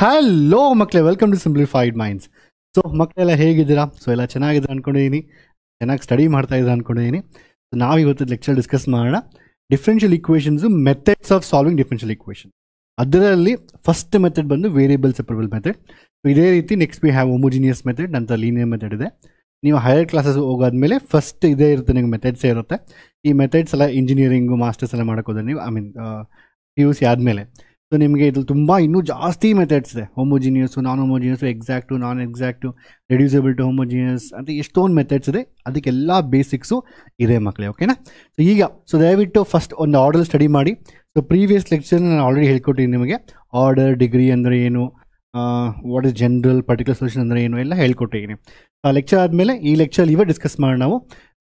Hello ಮಕ್ಕಳೇ welcome to simplified minds so ಮಕ್ಕಳೆಲ್ಲ ಹೇಗಿದ್ದೀರಾ ಸೊ ಎಲ್ಲ ಚೆನ್ನಾಗಿದೆ ಅಂದ್ಕೊಂಡಿದ್ದೀನಿ ಚೆನ್ನಾಗಿ ಸ್ಟಡಿ ಮಾಡ್ತಾ ಇದ್ದೀರಾ ಅಂದ್ಕೊಂಡಿದ್ದೀನಿ ಸೊ ಇವತ್ತು ಲೆಕ್ಚರ್ ಡಿಸ್ಕಸ್ ಮಾಡೋಣ differential equations methods of solving differential equation ಅದರಲ್ಲಿ ಫಸ್ಟ್ ಮೆಥಡ್ ಬಂದು ವೇರಿಯಬಲ್ ಸೆಪರಬಲ್ ಮೆಥಡ್ ಸೊ ಇದೇ ರೀತಿ next we have homogeneous method ನಂತರ ಲೀನಿಯರ್ ಮೆಥಡ್ ಇದೆ ನೀವು ಹೈಯರ್ ಕ್ಲಾಸಸ್ ಹೋಗಾದ್ಮೇಲೆ ಫಸ್ಟ್ ಇದೇ ಇರುತ್ತೆ ನಿಮಗೆ ಮೆಥಡ್ಸೇ ಇರುತ್ತೆ ಈ ಮೆಥಡ್ಸ್ ಎಲ್ಲ ಇಂಜಿನಿಯರಿಂಗು ಮಾಸ್ಟರ್ಸ್ ಎಲ್ಲ ಮಾಡೋಕೋದ್ರೆ ನೀವು I mean P U C ಆದಮೇಲೆ ಸೊ ನಿಮಗೆ ಇದು ತುಂಬ ಇನ್ನೂ ಜಾಸ್ತಿ ಮೆಥಡ್ಸ್ ಇದೆ homogeneous non homogeneous exact non exact reducible to homogeneous ಅಂತ ಎಷ್ಟೊಂದು ಮೆಥಡ್ಸ್ ಇದೆ ಅದಕ್ಕೆಲ್ಲ ಬೇಸಿಕ್ಸು ಇದೆ ಮಕ್ಕಳೇ ಓಕೆನಾ ಸೊ ಈಗ ಸೊ ದಯವಿಟ್ಟು ಫಸ್ಟ್ ಒಂದು ಆರ್ಡರ್ ಸ್ಟಡಿ ಮಾಡಿ ಸೊ ಪ್ರೀವಿಯಸ್ ಲೆಕ್ಚರ್ ನಾನು ಆಲ್ರೆಡಿ ಹೇಳ್ಕೊಟ್ಟಿದ್ದೀನಿ ನಿಮಗೆ ಆರ್ಡರ್ ಡಿಗ್ರಿ ಅಂದರೆ ಏನು what is general particular solution ಅಂದರೆ ಏನು ಎಲ್ಲ ಹೇಳ್ಕೊಟ್ಟಿದ್ದೀನಿ ಆ ಲೆಕ್ಚರ್ ಆದಮೇಲೆ ಈ ಲೆಕ್ಚರ್ ಇವೇ ಡಿಸ್ಕಸ್ ಮಾಡಿ ನಾವು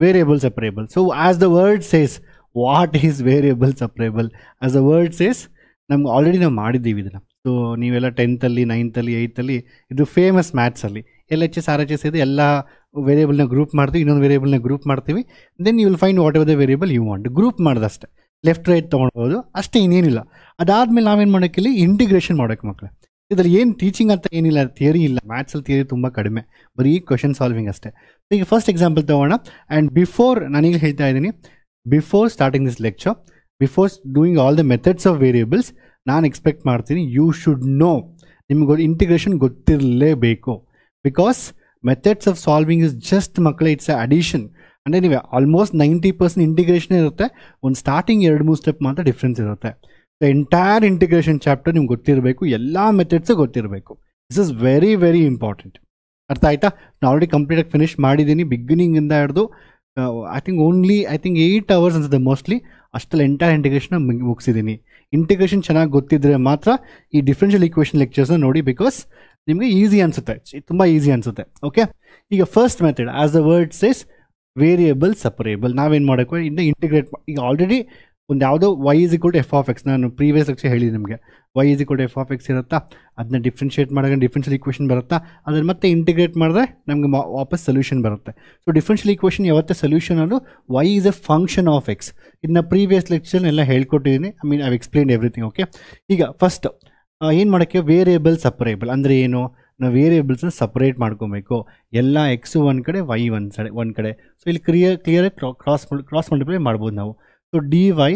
variable separable so as the word says what is variable separable as the word says ನಮ್ಗೆ ಆಲ್ರೆಡಿ ನಾವು ಮಾಡಿದ್ದೀವಿ ಇದನ್ನು ಸೊ ನೀವೆಲ್ಲ ಟೆಂತಲ್ಲಿ ನೈನ್ತಲ್ಲಿ ಏಯ್ತಲ್ಲಿ ಇದು ಫೇಮಸ್ ಮ್ಯಾಥ್ಸಲ್ಲಿ L H S R H S ಇದೆ ಎಲ್ಲ ವೇರಿಯಬಲ್ನ ಗ್ರೂಪ್ ಮಾಡ್ತೀವಿ ಇನ್ನೊಂದು ವೇರಿಯೇಬಲ್ನ ಗ್ರೂಪ್ ಮಾಡ್ತೀವಿ then you will find whatever the variable you want group ಮಾಡ್ದಷ್ಟೇ ಲೆಫ್ಟ್ ರೈಟ್ ತೊಗೊಳ್ಬೋದು ಅಷ್ಟೇ ಇನ್ನೇನಿಲ್ಲ ಅದಾದಮೇಲೆ ನಾವೇನು ಮಾಡೋಕ್ಕಿಲ್ಲ ಇಂಟಿಗ್ರೇಷನ್ ಮಾಡೋಕೆ ಮಕ್ಕಳು ಇದರಲ್ಲಿ ಏನು ಟೀಚಿಂಗ್ ಅಂತ ಏನಿಲ್ಲ ಥಿಯರಿ ಇಲ್ಲ ಮ್ಯಾಥ್ಸಲ್ಲಿ ಥಿಯರಿ ತುಂಬ ಕಡಿಮೆ ಬರೀ ಕ್ವೆಶನ್ ಸಾಲ್ವಿಂಗ್ ಅಷ್ಟೇ ಈಗ ಫಸ್ಟ್ ಎಕ್ಸಾಂಪಲ್ ತೊಗೋಣ ಆ್ಯಂಡ್ ಬಿಫೋರ್ ನಾನೀಗ ಹೇಳ್ತಾ ಇದ್ದೀನಿ before starting this lecture before doing all the methods of variables ನಾನು ಎಕ್ಸ್ಪೆಕ್ಟ್ ಮಾಡ್ತೀನಿ ಯು ಶುಡ್ ನೋ ನಿಮ್ಗೆ ಇಂಟಿಗ್ರೇಷನ್ ಗೊತ್ತಿರಲೇಬೇಕು because methods of solving is just ಮಕ್ಕಳ ಇಟ್ಸ್ ಅ ಅಡಿಷನ್ ಅಂದರೆ ನೀವು ಆಲ್ಮೋಸ್ಟ್ ನೈಂಟಿ ಪರ್ಸೆಂಟ್ ಇಂಟಿಗ್ರೇಷನ್ ಇರುತ್ತೆ ಒಂದು ಸ್ಟಾರ್ಟಿಂಗ್ ಎರಡು ಮೂರು ಸ್ಟೆಪ್ ಮಾತ್ರ ಡಿಫ್ರೆನ್ಸ್ ಇರುತ್ತೆ ದ ಎಂಟೈರ್ ಇಂಟಿಗ್ರೇಷನ್ ಚಾಪ್ಟರ್ ನಿಮ್ಗೆ ಗೊತ್ತಿರಬೇಕು ಎಲ್ಲ ಮೆಥಡ್ಸು ಗೊತ್ತಿರಬೇಕು this is very very important ಅರ್ಥ ಆಯ್ತಾ ನಾನು ಆಲ್ರೆಡಿ ಕಂಪ್ಲೀಟಾಗಿ ಫಿನಿಶ್ ಮಾಡಿದ್ದೀನಿ ಬಿಗಿನಿಂಗಿಂದ ಹಿಡಿದು I think only I think eight hours ಅನ್ಸುತ್ತೆ ಮೋಸ್ಟ್ಲಿ ಅಷ್ಟಲ್ಲಿ ಎಂಟೈರ್ ಇಂಟಿಗ್ರೇಷನ್ನ ಮುಗಿಸಿದ್ದೀನಿ ಇಂಟಿಗ್ರೇಷನ್ ಚೆನ್ನಾಗಿ ಗೊತ್ತಿದ್ದರೆ ಮಾತ್ರ ಈ ಡಿಫ್ರೆನ್ಷಿಯಲ್ ಈಕ್ವೇಷನ್ ಲೆಕ್ಚರ್ಸ್ನ ನೋಡಿ ಬಿಕಾಸ್ ನಿಮಗೆ ಈಸಿ ಅನಿಸುತ್ತೆ ತುಂಬ ಈಸಿ ಅನಿಸುತ್ತೆ ಓಕೆ ಈಗ first method as the words is variable separable ನಾವೇನು ಮಾಡೋಕ್ಕೆ ಇನ್ನು ಇಂಟಿಗ್ರೇಟ್ ಈಗ ಆಲ್ರೆಡಿ ಒಂದು ಯಾವುದೋ y is equal f of x ನಾನು ಪ್ರೀವಿಯಸ್ ಲಕ್ಷ ಹೇಳಿ ನಿಮಗೆ y is equal f of x ಇರುತ್ತಾ ಅದನ್ನ ಡಿಫ್ರೆನ್ಷಿಯೇಟ್ ಮಾಡಿದ್ರೆ ಡಿಫ್ರೆನ್ಷಿಯಲ್ ಇಕ್ವೇಷನ್ ಬರುತ್ತಾ ಅದನ್ನು ಮತ್ತೆ ಇಂಟಿಗ್ರೇಟ್ ಮಾಡಿದ್ರೆ ನಮಗೆ ವಾಪಸ್ ಸೊಲ್ಯೂಷನ್ ಬರುತ್ತೆ ಸೊ ಡಿಫ್ರೆನ್ಷಿಯಲ್ ಇಕ್ವೇಷನ್ ಯಾವತ್ತೆ ಸೊಲ್ಯೂಷನ್ ಅದು y is a function of x ಇದನ್ನ ಪ್ರೀವಿಯಸ್ ಲೆಕ್ಚರ್ ಎಲ್ಲ ಹೇಳ್ಕೊಟ್ಟಿದ್ದೀನಿ I mean I explain everything okay ಈಗ ಫಸ್ಟ್ ಏನು ಮಾಡೋಕ್ಕೆ ವೇರಿಯೇಬಲ್ ಸಪರೇಬಲ್ ಅಂದರೆ ಏನು ನಾವು ವೇರಿಯೇಬಲ್ಸ್ನ ಸಪ್ರೇಟ್ ಮಾಡ್ಕೊಬೇಕು ಎಲ್ಲ ಎಕ್ಸು ಒಂದು ಕಡೆ ವೈ ಒಂದು ಸಡೆ ಒಂದು ಕಡೆ ಸೊ ಇಲ್ಲಿ ಕ್ರಿಯರ್ ಕ್ಲಿಯರಾಗಿ ಕ್ರಾಸ್ ಕ್ರಾಸ್ ಮಲ್ಟಿಪ್ಲೈ ಮಾಡ್ಬೋದು ನಾವು so d So dy,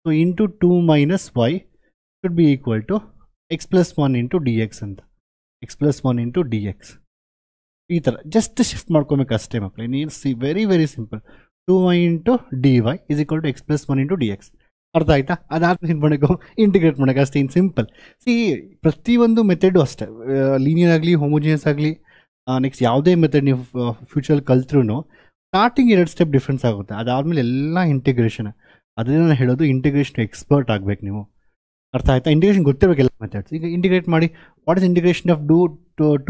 so into minus y y be equal to x plus one into D x ಅಂತ x plus one into D x ಈ ಥರ ಜಸ್ಟ್ ಶಿಫ್ಟ್ ಮಾಡ್ಕೊಬೇಕು ಅಷ್ಟೇ ಮಕ್ಕಳು ನೀನು see very very simple to y into D y is equal to x plus one into D x ಅರ್ಥ ಆಯ್ತಾ ಅದಾದ್ಮೇಲೆ ಏನು ಮಾಡಬೇಕು ಇಂಟಿಗ್ರೇಟ್ ಮಾಡೋಕೆ ಅಷ್ಟೇ ಇನ್ ಸಿಂಪಲ್ ಸಿ ಪ್ರತಿಯೊಂದು ಮೆಥಡು ಅಷ್ಟೇ ಲೀನಿಯರ್ ಆಗಲಿ ಹೋಮೋಜಿನಿಯಸ್ ಆಗಲಿ ನೆಕ್ಸ್ಟ್ ಯಾವುದೇ ಮೆಥಡ್ ನೀವು ಫ್ಯೂಚರ್ ಕಲ್ತ್ರೂ ಸ್ಟಾರ್ಟಿಂಗ್ ಎರಡು ಸ್ಟೆಪ್ ಡಿಫ್ರೆನ್ಸ್ ಆಗುತ್ತೆ ಅದಾದಮೇಲೆ ಎಲ್ಲ ಇಂಟಿಗ್ರೇಷನ್ ಅದರಿಂದ ಹೇಳೋದು ಇಂಟಿಗ್ರೇಷನ್ ಎಕ್ಸ್ಪರ್ಟ್ ಆಗಬೇಕು ನೀವು ಅರ್ಥ ಆಯ್ತಾ ಇಂಟಿಗ್ರೇಷನ್ ಗೊತ್ತಿರಬೇಕು ಎಲ್ಲ ಮೆಥಡ್ಸ್ ಈಗ ಇಂಟಿಗ್ರೇಟ್ ಮಾಡಿ what is integration of do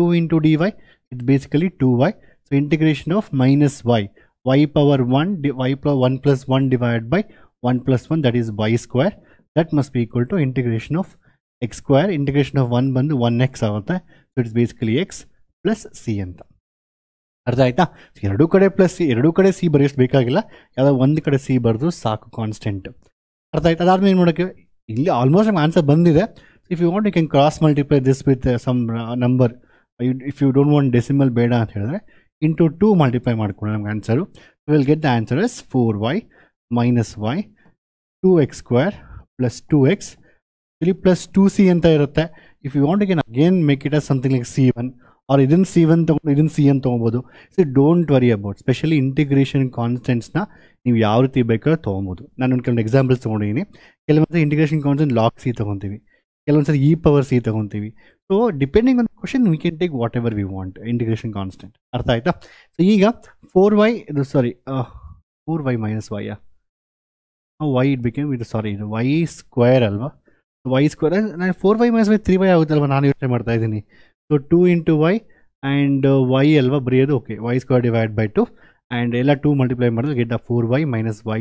two into D y it basically two y so integration of minus y y power one d y power one plus one divide by one plus one that is y square that must be equal to integration of x square integration of one ಬಂದು one x ಆಗುತ್ತೆ so it's basically x plus c ಅಂತ ಅರ್ಥ ಆಯ್ತಾ ಎರಡೂ ಕಡೆ plus C ಎರಡೂ ಕಡೆ C ಬರೆಯೋಷ್ಟು ಬೇಕಾಗಿಲ್ಲ ಯಾವುದೋ ಒಂದು ಕಡೆ ಸಿ ಬರೆದು ಸಾಕು ಕಾನ್ಸ್ಟೆಂಟ್ ಅರ್ಥ ಆಯ್ತು ಅದಾದ್ಮೇಲೆ ಏನು ಮಾಡೋಕ್ಕೆ ಇಲ್ಲಿ ಆಲ್ಮೋಸ್ಟ್ ನಮ್ಗೆ ಆನ್ಸರ್ ಬಂದಿದೆ if you want you can cross multiply this with some number if you don't want decimal ಬೇಡ ಅಂತ ಹೇಳಿದ್ರೆ ಇಂಟು ಟೂ ಮಲ್ಟಿಪ್ಲೈ ಮಾಡ್ಕೊಳ್ಳಿ ನಮ್ಗೆ answer will get the answer is four y minus y two x square plus two x ಇಲ್ಲಿ plus two c ಅಂತ ಇರುತ್ತೆ if you want you can again make it as something like c one ಅವ್ರು ಇದನ್ನು c one ತೊಗೊಂಡು ಇದನ್ನ C N ತೊಗೊಬೋದು so don't worry about specially integration ಕಾನ್ಸ್ಟೆಂಟ್ಸ್ನ ನೀವು ಯಾವ ರೀತಿ ಬೇಕಾದ್ರೂ ತೊಗೊಬೋದು ನಾನು ಕೆಲವೊಂದು ಎಕ್ಸಾಂಪಲ್ಸ್ ತೊಗೊಂಡಿದ್ದೀನಿ ಕೆಲವೊಂದು ಇಂಟಿಗ್ರೇಷನ್ ಕಾನ್ಸ್ಟೆಂಟ್ ಲಾಕ್ ಸಿ ತೊಗೊತೀವಿ ಕೆಲವೊಂದು ಇ ಪವರ್ ಸಿ ತೊಗೊತೀವಿ so depending on question we can take whatever we want integration constant ಅರ್ಥ ಆಯ್ತಾ ಸೊ ಈಗ ಫೋರ್ ವೈ ಇದು sorry four y minus y y it became ಇದು sorry ಇದು y square ಅಲ್ವಾ ವೈ ಸ್ಕ್ವೇರ್ ನಾನು four y minus y three y ಆಗುತ್ತಲ್ವ ನಾನು ಯೋಚನೆ ಮಾಡ್ತಾ ಇದ್ದೀನಿ so two into y and y ಅಲ್ವಾ ಬರೆಯೋದು okay y square divide by two and ಎಲ್ಲ ಟೂ ಮಲ್ಟಿಪ್ಲೈ ಮಾಡಿದ್ರೆ get a four y minus y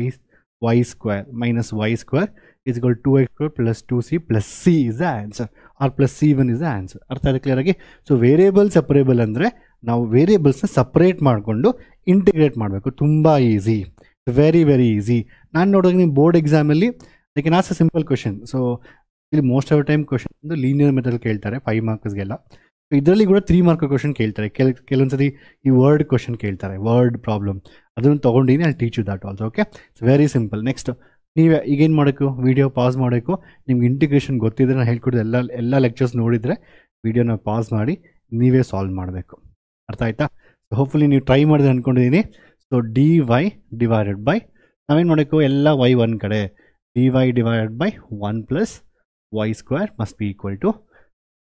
y square minus y square is equal to X square plus two c plus c is the answer or plus c one is the answer ಅರ್ಥ ಆದ clear ಆಗಿ so variable separable ಅಂದರೆ ನಾವು ವೇರಿಯೇಬಲ್ಸ್ನ separate ಮಾಡಿಕೊಂಡು integrate ಮಾಡಬೇಕು ತುಂಬ easy very very easy ನಾನು ನೋಡಿದಾಗ ನಿಮ್ಮ ಬೋರ್ಡ್ ಎಕ್ಸಾಮಲ್ಲಿ I can ask a simple question so ಇಲ್ಲಿ most of time question linear method ಕೇಳ್ತಾರೆ ಫೈವ್ ಮಾರ್ಕ್ಸ್ಗೆಲ್ಲ ಇದರಲ್ಲಿ ಕೂಡ ತ್ರೀ ಮಾರ್ಕ್ ಕ್ವಶನ್ ಕೇಳ್ತಾರೆ ಕೆಲ ಕೆಲವೊಂದ್ಸರಿ ಈ ವರ್ಡ್ ಕ್ವಶನ್ ಕೇಳ್ತಾರೆ ವರ್ಡ್ ಪ್ರಾಬ್ಲಮ್ ಅದನ್ನು ತೊಗೊಂಡಿನಿ ಅಲ್ಲಿ teach you that also okay it's very simple next ನೀವೇ ಈಗೇನು ಮಾಡಬೇಕು ವೀಡಿಯೋ ಪಾಸ್ ಮಾಡಬೇಕು ನಿಮ್ಗೆ ಇಂಟಿಗ್ರೇಷನ್ ಗೊತ್ತಿದ್ರೆ ನಾನು ಹೇಳ್ಕೊಡೋದು ಎಲ್ಲ ಎಲ್ಲ ಲೆಕ್ಚರ್ಸ್ ನೋಡಿದರೆ ವೀಡಿಯೋನ ಪಾಸ್ ಮಾಡಿ ನೀವೇ ಸಾಲ್ವ್ ಮಾಡಬೇಕು ಅರ್ಥ ಆಯ್ತಾ ಸೊ ಹೋಪ್ಫುಲಿ ನೀವು ಟ್ರೈ ಮಾಡಿದ್ರೆ ಅಂದ್ಕೊಂಡಿದ್ದೀನಿ so D y divided by ನಾವೇನು ಮಾಡಬೇಕು ಎಲ್ಲ ವೈ ಒನ್ ಕಡೆ d y divided by one plus y square must be equal to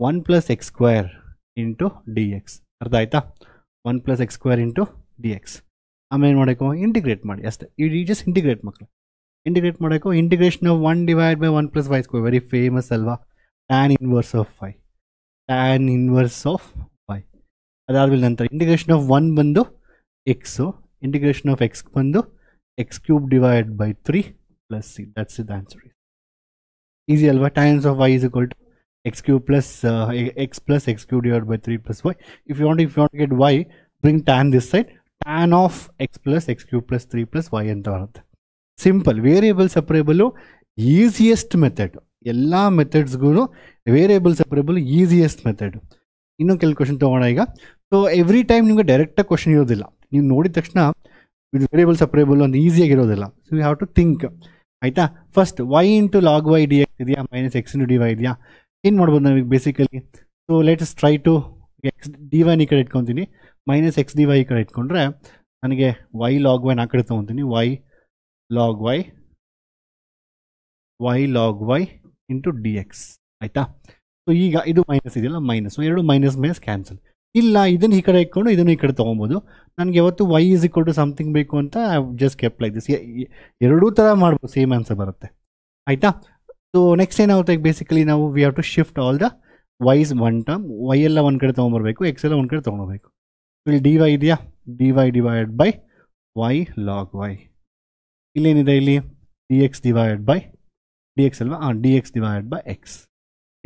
one plus x square into dx ardaita 1 plus x square into dx I madako integrate madi aste you just integrate makla integrate madako integration of 1 divided by 1 plus y square very famous alva tan inverse of y tan inverse of y adarvil nantar integration of 1 bandu x so integration of x bandu x cube divided by 3 plus c that's the answer easy alva tan of y is equal to xq plus plus uh, x plus xq divided by 3 plus y if you want if you want to y y tan this this tan of x plus x cube plus three plus y ಅಂತ ಬರುತ್ತೆ simple variable separable easiest method ಎಲ್ಲ ಮೆಥಡ್ಸ್ಗಳು variable separable easiest method ಇನ್ನೊಂದು ಕೆಲವು question ತೊಗೋಣ ಈಗ so every time ನಿಮಗೆ ಡೈರೆಕ್ಟಾಗಿ question ಇರೋದಿಲ್ಲ ನೀವು ನೋಡಿದ ತಕ್ಷಣ ಇದು ವೇರಿಯೇಬಲ್ ಸಪ್ರೇಬಲ್ ಒಂದು ಈಸಿಯಾಗಿರೋದಿಲ್ಲ so you have to think ಆಯಿತಾ first y into log y d x ಇದೆಯಾ minus x into D y ಇದೆಯಾ ಏನು ಮಾಡ್ಬೋದು ನಾವೀಗ basically so let's try to x d ವೈನ್ ಈ ಕಡೆ ಇಟ್ಕೊತೀನಿ ಮೈನಸ್ ಎಕ್ಸ್ ಡಿ ವೈ ಈ ಕಡೆ ಇಟ್ಕೊಂಡ್ರೆ ನನಗೆ ವೈ ಲಾಗ್ ವೈ ನಾ ಕಡೆ ತೊಗೊತೀನಿ y log y y log y into D x ಆಯಿತಾ ಸೊ ಈಗ ಇದು ಮೈನಸ್ ಇದೆಯಲ್ಲ ಮೈನಸ್ ಎರಡು ಮೈನಸ್ ಮೈನಸ್ ಕ್ಯಾನ್ಸಲ್ ಇಲ್ಲ ಇದನ್ನು ಈ ಕಡೆ ಇಟ್ಕೊಂಡು ಇದನ್ನು ಈ ಕಡೆ ತೊಗೊಬೋದು ನನಗೆ ಯಾವತ್ತು y is equal to something ಬೇಕು ಅಂತ ಜಸ್ಟ್ ಕೆಪ್ ಲೈಕ್ ದಿಸ್ ಎರಡೂ ಥರ ಮಾಡ್ಬೋದು ಸೇಮ್ ಆನ್ಸರ್ ಬರುತ್ತೆ ಆಯಿತಾ ಸೊ ನೆಕ್ಸ್ಟ್ ಏನಾಗುತ್ತೆ ಬೇಸಿಕಲಿ ನಾವು we have to shift all the y's one term y ಎಲ್ಲ ಒಂದು ಕಡೆ ತೊಗೊಂಬರ್ಬೇಕು ಎಕ್ಸ್ ಎಲ್ಲ ಒಂದು ಕಡೆ ತೊಗೊಂಡೋಗ್ಬೇಕು ಇಲ್ಲಿ ಡಿ ವೈ ಇದೆಯಾ d y divide by y log y ಇಲ್ಲೇನಿದೆ ಇಲ್ಲಿ d x divide by D x ಅಲ್ವಾ ಹಾಂ d x divide by x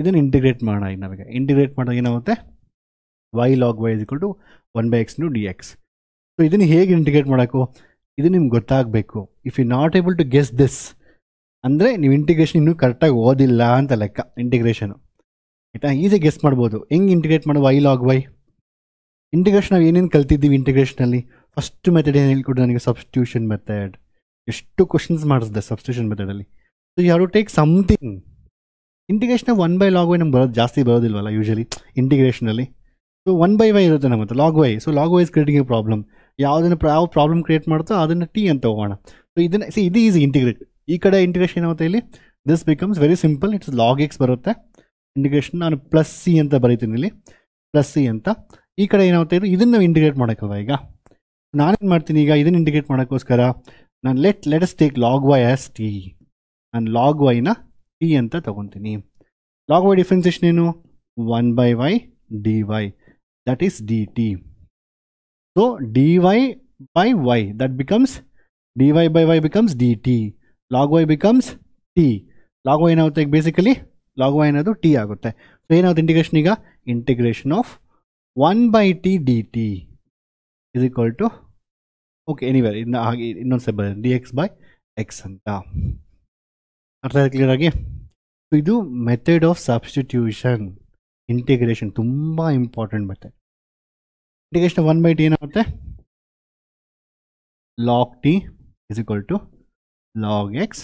ಇದನ್ನು ಇಂಟಿಗ್ರೇಟ್ ಮಾಡೋಣ ಈಗ ನಮಗೆ ಇಂಟಿಗ್ರೇಟ್ ಮಾಡೋದು ಏನಾಗುತ್ತೆ y log y is to one by x ನು ಡಿ ಎಕ್ಸ್ ಸೊ ಇದನ್ನು ಹೇಗೆ ಇಂಟಿಗ್ರೇಟ್ ಮಾಡೋಕ್ಕೂ ಇದು ನಿಮ್ಗೆ ಗೊತ್ತಾಗಬೇಕು if you not able to guess this ಅಂದರೆ ನೀವು ಇಂಟಿಗ್ರೇಷನ್ ಇನ್ನೂ ಕರೆಕ್ಟಾಗಿ ಓದಿಲ್ಲ ಅಂತ ಲೆಕ್ಕ ಇಂಟಿಗ್ರೇಷನು ಆಯಿತಾ ಈಸಿ ಗೆಸ್ ಮಾಡ್ಬೋದು ಹೆಂಗೆ ಇಂಟಿಗ್ರೇಟ್ ಮಾಡೋದು ಐ ಲಾಗ್ ವೈ ಇಂಟಿಗ್ರೇಷನ್ ನಾವು ಏನೇನು ಕಲ್ತಿದ್ದೀವಿ ಇಂಟಿಗ್ರೇಷನಲ್ಲಿ ಫಸ್ಟ್ ಮೆಥಡ್ ಏನು ಹೇಳ್ಕೊಟ್ಟು ನನಗೆ ಸಬ್ಸ್ಟಿಟ್ಯೂಷನ್ ಮೆಥಡ್ ಎಷ್ಟು ಕ್ವಶನ್ಸ್ ಮಾಡಿಸಿದೆ ಸಬ್ಸ್ಟಿಟ್ಯೂಷನ್ ಮೆಥಡಲ್ಲಿ so you have to take something integration one by log y ನಮ್ಗೆ ಬರೋದು ಜಾಸ್ತಿ ಬರೋದಿಲ್ವಲ್ಲ ಯೂಶಲಿ ಇಂಟಿಗ್ರೇಷನಲ್ಲಿ ಸೊ ಒನ್ ಬೈ ವೈ ಇರುತ್ತೆ ನಮ್ಮ ಹತ್ರ log y so log y's creating a problem ಯಾವುದನ್ನು ಯಾವ ಪ್ರಾಬ್ಲಮ್ ಕ್ರಿಯೇಟ್ ಮಾಡ್ತೋ ಅದನ್ನು ಟಿ ಅಂತ ಹೋಗೋಣ ಸೊ ಇದನ್ನು ಸಿ ಇದು ಈಸಿ ಇಂಟಿಗ್ರೇಟ್ ಈ ಕಡೆ ಇಂಟಿಗ್ರೇಷನ್ ಏನಾಗುತ್ತೆ ಇಲ್ಲಿ this becomes very simple it's log x ಬರುತ್ತೆ ಇಂಟಿಗ್ರೇಷನ್ ನಾನು ಪ್ಲಸ್ ಸಿ ಅಂತ ಬರೀತೀನಿ ಇಲ್ಲಿ ಪ್ಲಸ್ ಸಿ ಅಂತ ಈ ಕಡೆ ಏನಾಗುತ್ತೆ ಇದು ಇದನ್ನು ಇಂಡಿಕೇಟ್ ಮಾಡೋಕ್ಕಲ್ವ ಈಗ ನಾನೇನು ಮಾಡ್ತೀನಿ ಈಗ ಇದನ್ನು ಇಂಡಿಕೇಟ್ ಮಾಡೋಕ್ಕೋಸ್ಕರ ನಾನು let let let us take log y as t ನಾನು ಲಾಗ್ ವೈನ ಟಿ ಅಂತ ತೊಗೊತೀನಿ ಲಾಗ್ ವೈ ಡಿಫ್ರೆನ್ಸಿಯೇಷನ್ ಏನು one by y d y that is d t so D Y by y that becomes d Y by y becomes d t log y becomes t log y now take basically log y another t agutte so enavu integration iga integration of 1 by t dt is equal to okay anyway in the in the separate dx by x and clear again so you do method of substitution integration tumba important method integration of 1 by t in log t is equal to log x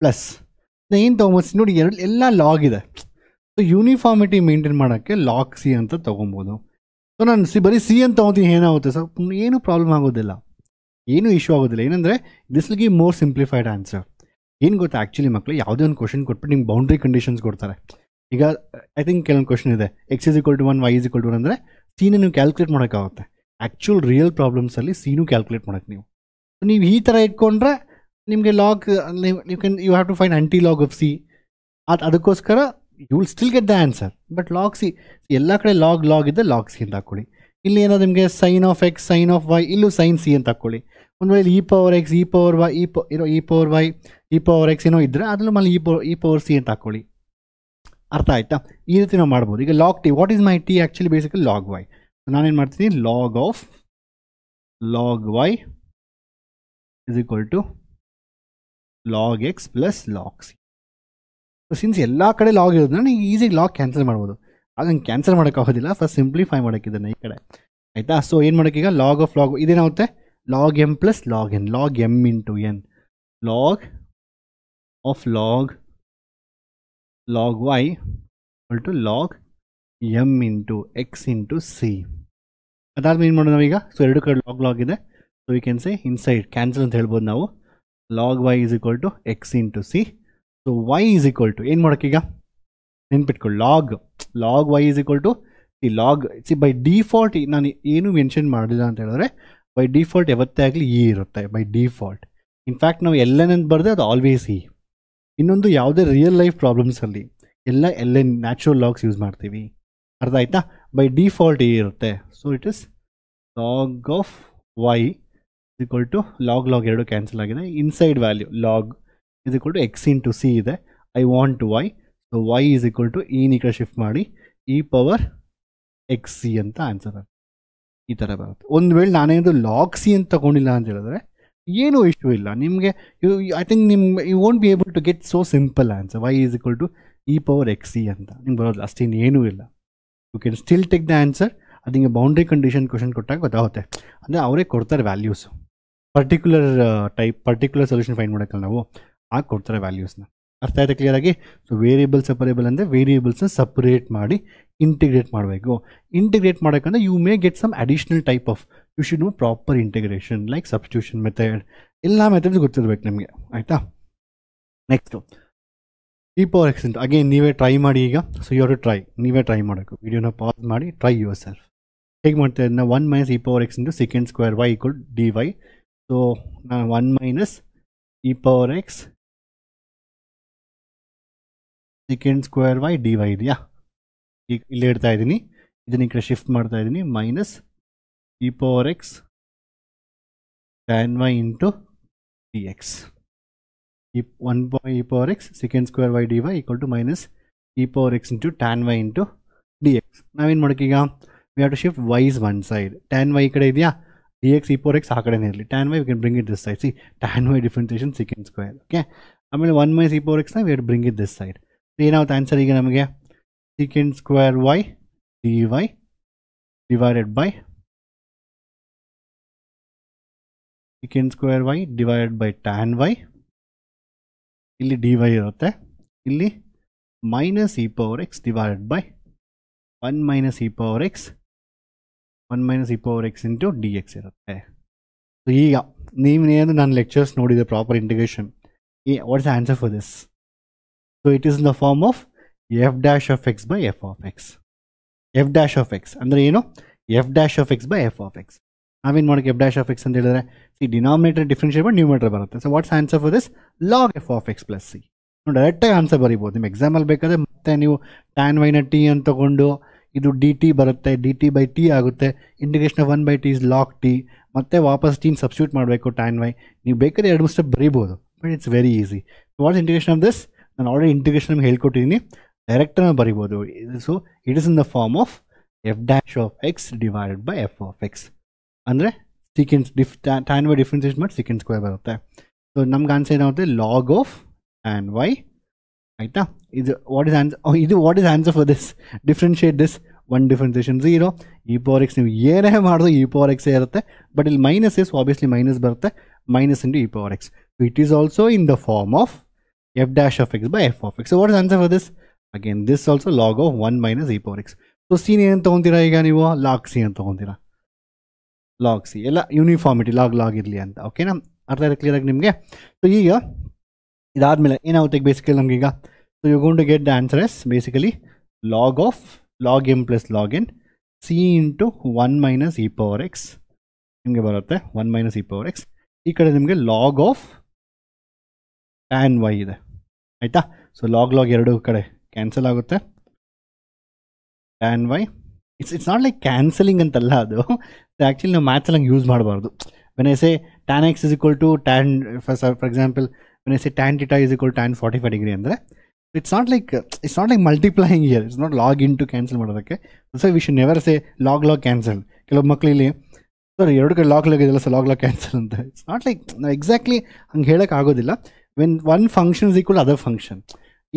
plus ಏನು ತೊಗೊಬೋದು ನೋಡಿ ಎರಡು ಎಲ್ಲ log ಇದೆ so uniformity maintain ಮಾಡೋಕ್ಕೆ log c ಅಂತ ತೊಗೊಬೋದು so ನಾನು ಸಿ ಬರೀ ಸಿ ಅಂತ ತೊಗೊತೀನಿ ಏನಾಗುತ್ತೆ ಸರ್ ಏನು ಪ್ರಾಬ್ಲಮ್ ಆಗೋದಿಲ್ಲ ಏನೂ ಇಶ್ಯೂ ಆಗೋದಿಲ್ಲ ಏನಂದರೆ this will give more simplified answer ಏನು ಗೊತ್ತಾ ಆ್ಯಕ್ಚುಲಿ ಮಕ್ಕಳು ಯಾವುದೇ ಒಂದು ಕ್ವಶನ್ ಕೊಟ್ಬಿಟ್ಟು ನಿಮ್ಗೆ ಬೌಂಡ್ರಿ ಕಂಡೀಷನ್ಸ್ ಕೊಡ್ತಾರೆ ಈಗ ಐ ಥಿಂಕ್ ಕೆಲವೊಂದು ಕ್ವಶನ್ ಇದೆ x is equal to one y is equal to one ಅಂದರೆ ಸೀನ ನೀವು ಕ್ಯಾಲ್ಕುಲೇಟ್ ಮಾಡೋಕ್ಕಾಗುತ್ತೆ ಆ್ಯಕ್ಚುಲ್ ರಿಯಲ್ ಪ್ರಾಬ್ಲಮ್ಸಲ್ಲಿ ಸೀನು ಕ್ಯಾಲ್ಕುಲೇಟ್ ಮಾಡೋಕ್ಕೆ ನೀವು ನೀವು ಈ ಥರ ಇಟ್ಕೊಂಡ್ರೆ ನಿಮಗೆ log you can you have to find anti log of c ಅದು ಅದಕ್ಕೋಸ್ಕರ you will still get the answer but log c ಎಲ್ಲ ಕಡೆ ಲಾಗ್ ಲಾಗ್ ಇದ್ದರೆ ಲಾಗ್ ಸಿ ಅಂತ ಹಾಕ್ಕೊಳ್ಳಿ ಇಲ್ಲಿ ಏನೋ ನಿಮಗೆ sign of x sine of y ಇಲ್ಲೂ ಸೈನ್ ಸಿ ಅಂತ ಹಾಕ್ಕೊಳ್ಳಿ ಒಂದು ವೇಳೆ e power x e power y e ಪೋ ಇರೋ e power y e power x ಏನೋ ಇದ್ದರೆ ಅದ್ರಲ್ಲಿ ಮೇಲೆ e power e power c ಅಂತ ಹಾಕ್ಕೊಳ್ಳಿ ಅರ್ಥ ಆಯ್ತಾ ಈ ರೀತಿ ನಾವು ಮಾಡ್ಬೋದು ಈಗ log t what is my t actually basically log y ನಾನೇನು ಮಾಡ್ತೀನಿ log of log y is equal to log x plus log C since ಎಲ್ಲ ಕಡೆ ಲಾಗ್ ಇರೋದ್ರಿಂದ ನೀವು ಈಸಿಯಾಗಿ ಲಾಗ್ ಕ್ಯಾನ್ಸಲ್ ಮಾಡ್ಬೋದು ಆಗ ಹಂಗೆ ಕ್ಯಾನ್ಸಲ್ ಮಾಡೋಕ್ಕಾಗೋದಿಲ್ಲ ಫಸ್ಟ್ ಸಿಂಪ್ಲಿಫೈ ಮಾಡೋಕ್ಕಿದ್ದಾನೆ ಈ ಕಡೆ ಆಯಿತಾ ಸೊ ಏನು ಮಾಡೋಕ್ಕೀಗ ಲಾಗ್ ಆಫ್ ಲಾಗ್ ಇದೇನಾಗುತ್ತೆ log m plus log n log m into n log of log log y to log m into x into c ಅದಾದ್ಮೇಲೆ ಏನು ಮಾಡೋದು ನಾವೀಗ ಸೊ ಎರಡು ಕಡೆ ಲಾಗ್ ಲಾಗ್ ಇದೆ so we can say inside cancel ಅಂತ ಹೇಳ್ಬೋದು ನಾವು log y is equal to X into c so y is equal to ಏನು ಮಾಡೋಕ್ಕೀಗ ನೆನ್ಪಿಟ್ಕೊಳ್ಳಿ log log y is equal to c log c by default ನಾನು ಏನು mention ಮಾಡಿಲ್ಲ ಅಂತ ಹೇಳಿದ್ರೆ ಬೈ ಡಿಫಾಲ್ಟ್ ಯಾವತ್ತೇ ಆಗಲಿ ಇ ಇರುತ್ತೆ ಬೈ ಡಿಫಾಲ್ಟ್ ಇನ್ಫ್ಯಾಕ್ಟ್ ನಾವು ಎಲ್ ಎನ್ ಅಂತ ಬರೆದ್ರೆ ಅದು ಆಲ್ವೇಸ್ ಇ ಇನ್ನೊಂದು ಯಾವುದೇ ರಿಯಲ್ ಲೈಫ್ ಪ್ರಾಬ್ಲಮ್ಸಲ್ಲಿ ಎಲ್ಲ l n natural logs use ಮಾಡ್ತೀವಿ ಅರ್ಥ ಆಯ್ತಾ ಬೈ ಡಿಫಾಲ್ಟ್ ಇ ಇರುತ್ತೆ so it is log of y equal to log log ಎರಡು ಕ್ಯಾನ್ಸಲ್ ಆಗಿದೆ inside value log is equal to x into c ಇದೆ I want to y so y is equal to ಈ ಕಡೆ shift ಮಾಡಿ e power x c ಅಂತ answer ಆಗುತ್ತೆ ಈ ಥರ ಬರುತ್ತೆ ಒಂದು ವೇಳೆ ನಾನೇನು ಲಾಗ್ ಸಿ ಅಂತ ತಗೊಂಡಿಲ್ಲ ಅಂತ ಹೇಳಿದ್ರೆ ಏನೂ ಇಶ್ಯೂ ಇಲ್ಲ ನಿಮಗೆ ಯು ಐ ಥಿಂಕ್ ನಿಮ್ಮ you won't be able to get so simple answer y is equal to e power x c ಅಂತ ನಿಮ್ಗೆ ಬರೋದು ಅಷ್ಟೇನು ಏನೂ ಇಲ್ಲ you can still take the answer ಅದು ಹಿಂಗೆ ಬೌಂಡ್ರಿ ಕಂಡೀಷನ್ ಕ್ವಶನ್ ಕೊಟ್ಟಾಗ ಗೊತ್ತಾಗುತ್ತೆ ಅಂದರೆ ಅವರೇ ಕೊಡ್ತಾರೆ values particular type particular solution find ಮಾಡೋಕ್ಕಲ್ಲ ನಾವು ಹಾಕಿ ಕೊಡ್ತಾರೆ ವ್ಯಾಲ್ಯೂಸ್ನ ಅರ್ಥ ಆಯ್ತಾ ಕ್ಲಿಯರಾಗಿ ಸೊ ವೇರಿಯೇಬಲ್ ಸಪರೇಬಲ್ ಅಂದರೆ ವೇರಿಯೇಬಲ್ಸ್ನ ಸಪ್ರೇಟ್ ಮಾಡಿ ಇಂಟಿಗ್ರೇಟ್ ಮಾಡಬೇಕು ಇಂಟಿಗ್ರೇಟ್ ಮಾಡೋಕ್ಕಂದ್ರೆ you may get some additional type of you should know proper integration like substitution method ಎಲ್ಲ ಮೆಥಡ್ಸ್ ಗೊತ್ತಿರಬೇಕು ನಿಮಗೆ ಆಯಿತಾ next e power x and again ನೀವೇ ಟ್ರೈ ಮಾಡಿ ಈಗ ಸೊ ಯು ಟು ಟ್ರೈ ನೀವೇ ಟ್ರೈ ಮಾಡಬೇಕು ವಿಡಿಯೋನ ಪಾಸ್ ಮಾಡಿ ಟ್ರೈ ಯುವರ್ ಸೆಲ್ಫ್ ಹೇಗೆ ಮಾಡ್ತಾ ಇದ್ನ one minus e power x into second square y equal d y So 1 minus e power x second square y d y ಇದೆಯಾ ಈಗ ಇಲ್ಲೇ ಇಡ್ತಾ ಇದ್ದೀನಿ ಇದನ್ನ ಈ ಕಡೆ ಶಿಫ್ಟ್ ಮಾಡ್ತಾ ಇದ್ದೀನಿ minus e power x tan y into D x e one ಪ e power x second square y d y equal to minus e power x into tan y into D x ನಾವೇನು ಮಾಡೋಕ್ಕೀಗ we have to shift y's one side tan y ಈ ಕಡೆ ಇದೆಯಾ dx e power x akade nirli tan y we can bring it this side see tan y differentiation secant square okay ಆಮೇಲೆ 1 minus e power x na we have to bring it this side so the answer ಈಗ namage secant square y dy divided by secant square y divided by tan y illi dy irutte illi minus e power x divided by 1 minus e power x one minus e power x into D x ಇರುತ್ತೆ so ಈಗ ನೀವೇನು ನಾನು lectures ನೋಡಿದೆ proper integration ಈ what's answer for this so it is in the form of f dash of x by f of x f dash of x ಅಂದರೆ ಏನು f dash of x by f of x ನಾವೇನು ಮಾಡೋಕ್ಕೆ f dash of x ಅಂತ ಹೇಳಿದ್ರೆ see denominator differentiate ಮಾಡಿ numerator ಬರುತ್ತೆ so what's answer for this log f of x plus c ಡೈರೆಕ್ಟಾಗಿ answer ಬರಿಬೋದು ನಿಮ್ಮ ಎಕ್ಸಾಂಪಲ್ ಬೇಕಾದರೆ ಮತ್ತೆ ನೀವು ಟ್ಯಾನ್ ವೈನ ಟಿ ಅಂತ ತಗೊಂಡು ಇದು dt ಬರುತ್ತೆ dt ಬೈ t ಆಗುತ್ತೆ integration of 1 by t is log t ಮತ್ತೆ ವಾಪಸ್ t ಇನ್ सब्स्टिट्यूट ಮಾಡಬೇಕು ಟ್ಯಾನ್ ವೈ ನೀವು ಬೇಕಾದ್ರೆ ಎರಡು ಸ್ಟೆಪ್ ಬರೀಬಹುದು but it's very easy so what's integration of this ನಾನು ऑलरेडी ಇಂಟಿಗ್ರೇಷನ್ ಹೇಳಿ ಕೊಟ್ಟಿದ್ದೀನಿ ಡೈರೆಕ್ಟ್ ಆಗಿ ಬರೀಬಹುದು so it is in the form of f' of x divided by f of x ಅಂದ್ರೆ ಸೀಕಂಟ್ ಡಿಫ ಟ್ಯಾನ್ ವೈ ಡಿಫರೆನ್ಶಿಯೇಷನ್ ಮಾಡಿದ್ರೆ secant square ಬರುತ್ತೆ so ನಮಗೆ ಆನ್ಸರ್ ಏನಾದ್ರೆ ಲಾಗ್ ಆಫ್ ಟ್ಯಾನ್ ವೈ ಆಯ್ತಾ ಇದು ವಾಟ್ ಇಸ್ ಆನ್ಸರ್ ಇದು what is answer for this differentiate this one differentiation zero e power x ನೀವು ಏನೇ ಮಾಡಿದ್ರು ಇ ಪವರ್ ಎಕ್ಸೇ ಇರುತ್ತೆ ಬಟ್ ಇಲ್ಲಿ ಮೈನಸ್ ಇಸ್ ಆಬ್ವಿಯಸ್ಲಿ ಮೈನಸ್ ಬರುತ್ತೆ minus into e power x it is also in the form of f dash of x by f of x what is answer for this again this also log of one minus e power x so ಸೀನ್ ಏನು ತೊಗೊತೀರಾ ಈಗ ನೀವು log c ಅಂತ ತೊಗೊತೀರಾ log c ಎಲ್ಲ uniformity log log ಇರಲಿ ಅಂತ ಓಕೆನಾ ಅರ್ಥ ಕ್ಲಿಯರಾಗಿ ನಿಮಗೆ ಸೊ ಈಗ ಇದಾದಮೇಲೆ ಏನು ಆಗುತ್ತೆ ಬೇಸಿಕಲಿ ನಮಗೀಗ so you gone to get the answer as basically log of log m plus log n c into 1 minus e power x ನಿಮಗೆ ಬರುತ್ತೆ one minus e power x ಈ ಕಡೆ ನಿಮಗೆ ಲಾಗ್ ಆಫ್ ಟ್ಯಾನ್ ವೈ ಇದೆ ಆಯಿತಾ so log log ಎರಡು ಕಡೆ cancel ಆಗುತ್ತೆ tan y it's it's not like cancelling ಅಂತಲ್ಲ ಅದು ಆ್ಯಕ್ಚುಲಿ ನಾವು ಮ್ಯಾಥ್ಸಲ್ಲಿ ಹಂಗೆ ಯೂಸ್ ಮಾಡಬಾರ್ದು when I say tan x is equal to tan for for example when I say tan theta is equal to tan 45 degree and it's not like it's not like multiplying here it's not log into cancel ಮಾಡೋದಕ್ಕೆ so we we never say say log log ಕೆಲವು ಮಕ್ಕಳಲ್ಲಿ sir ಎರಡು ಕಡೆ log log ಇದೆಲ್ಲ so log log cancel ಅಂತ it's not like ನಾವು exactly ಹಂಗೆ ಹೇಳೋಕೆ ಆಗೋದಿಲ್ಲ when one functions equal other function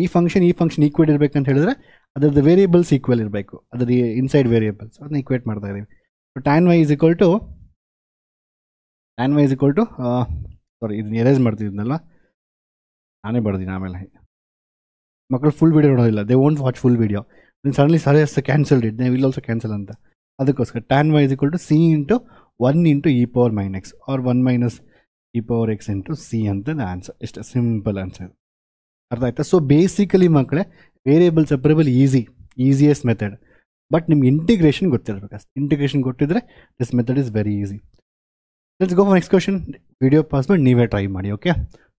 ಈ ಫಂಕ್ಷನ್ ಈ ಫಂಕ್ಷನ್ ಈಕ್ವೇಟ್ ಅಂತ ಹೇಳಿದ್ರೆ ಅದರದ್ದು ವೇರಿಯೇಬಲ್ಸ್ ಈಕ್ವಲ್ ಇರಬೇಕು ಅದರ ಇನ್ಸೈಡ್ ವೇರಿಯೇಬಲ್ಸ್ ಅದನ್ನ ಈಕ್ವೇಟ್ ಮಾಡ್ತಾ ಇದ್ದೀವಿ so tan y is equal to tan y is equal to sorry ಇದನ್ನ ಎರೇಸ್ ಮಾಡ್ತಿದ್ನಲ್ಲ ಆನೆ ಬರ್ದಿನ ಆಮೇಲೆ ಮಕಳೆ ಫುಲ್ ವಿಡಿಯೋ ನೋಡೋದಿಲ್ಲ they want watch full video ನೀಸನ್ಲಿ ಸರೆಸ್ಟ cancelled it they will also cancel ಅಂತ ಅದಕ್ಕೋಸ್ಕರ tan y equal to c into 1 into e power minus x or 1 minus e power x into c ಅಂತ answer it's a simple answer ಅರ್ದೈತ so basically ಮಕಳೆ variable separable easy easiest method but ನಿಮಗೆ integration ಗೊತ್ತಿರಬೇಕು integration ಗೊತ್ತಿದ್ರೆ this method is very easy let's go for next question video ಪಾಸ್ಮೇ ನೂವೇ try ಮಾಡಿ okay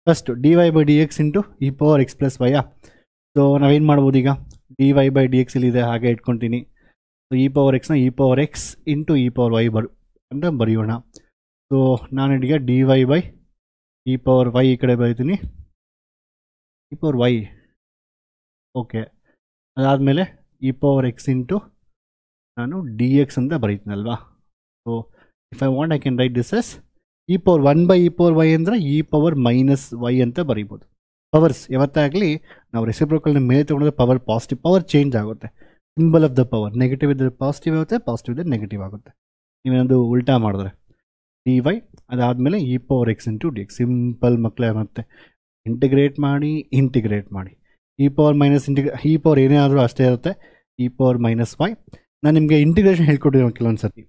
first d Y by D x into e power x plus ವೈಯಾ so ನಾವೇನು ಮಾಡ್ಬೋದು ಈಗ d Y by D x ಇಲ್ಲಿದೆ ಹಾಗೆ ಇಟ್ಕೊತೀನಿ ಸೊ ಇ ಪವರ್ ಎಕ್ಸ್ನ e power x into e power y ಬರು ಅಂತ ಬರೆಯೋಣ ಸೊ ನಾನು ಈಗ d Y by e power y ಈ ಕಡೆ ಬರೀತೀನಿ ಇ ಪವರ್ ವೈ ಓಕೆ ಅದಾದಮೇಲೆ ಇ ಪವರ್ ಎಕ್ಸ್ ಇಂಟು ನಾನು ಡಿ ಎಕ್ಸ್ ಅಂತ ಬರೀತೀನಲ್ವಾ so if I want I can write this as e power one by e power y ಅಂದರೆ e power minus y ಅಂತ ಬರೀಬೋದು ಪವರ್ಸ್ ಯಾವತ್ತಾಗಲಿ ನಾವು ರೆಸಿಪ್ರೋಕಲ್ನ ಮೇಲೆ ತೊಗೊಂಡ್ರೆ ಪವರ್ ಪಾಸಿಟಿವ್ ಪವರ್ ಚೇಂಜ್ ಆಗುತ್ತೆ symbol of the power negative ಇದ್ದರೆ ಪಾಸಿಟಿವ್ ಆಗುತ್ತೆ ಪಾಸಿಟಿವ್ ಇದ್ದರೆ ನೆಗೆಟಿವ್ ಆಗುತ್ತೆ ನೀವೇನದು ಉಲ್ಟಾ ಮಾಡಿದ್ರೆ ಡಿ ವೈ ಅದಾದಮೇಲೆ e power x into D x simple ಮಕ್ಕಳೇ ಮತ್ತೆ ಇಂಟಿಗ್ರೇಟ್ ಮಾಡಿ ಇಂಟಿಗ್ರೇಟ್ ಮಾಡಿ ಇ ಪವರ್ ಮೈನಸ್ ಇಂಟಿಗ್ರೇ ಇ ಪವರ್ ಏನೇ ಆದರೂ ಅಷ್ಟೇ ಇರುತ್ತೆ ಇ ಪವರ್ ಮೈನಸ್ ವೈ ನಾನು ನಿಮಗೆ ಇಂಟಿಗ್ರೇಷನ್ ಹೇಳ್ಕೊಟ್ಟಿದ್ದೀನಿ ಕೆಲವೊಂದು ಸರ್ತಿ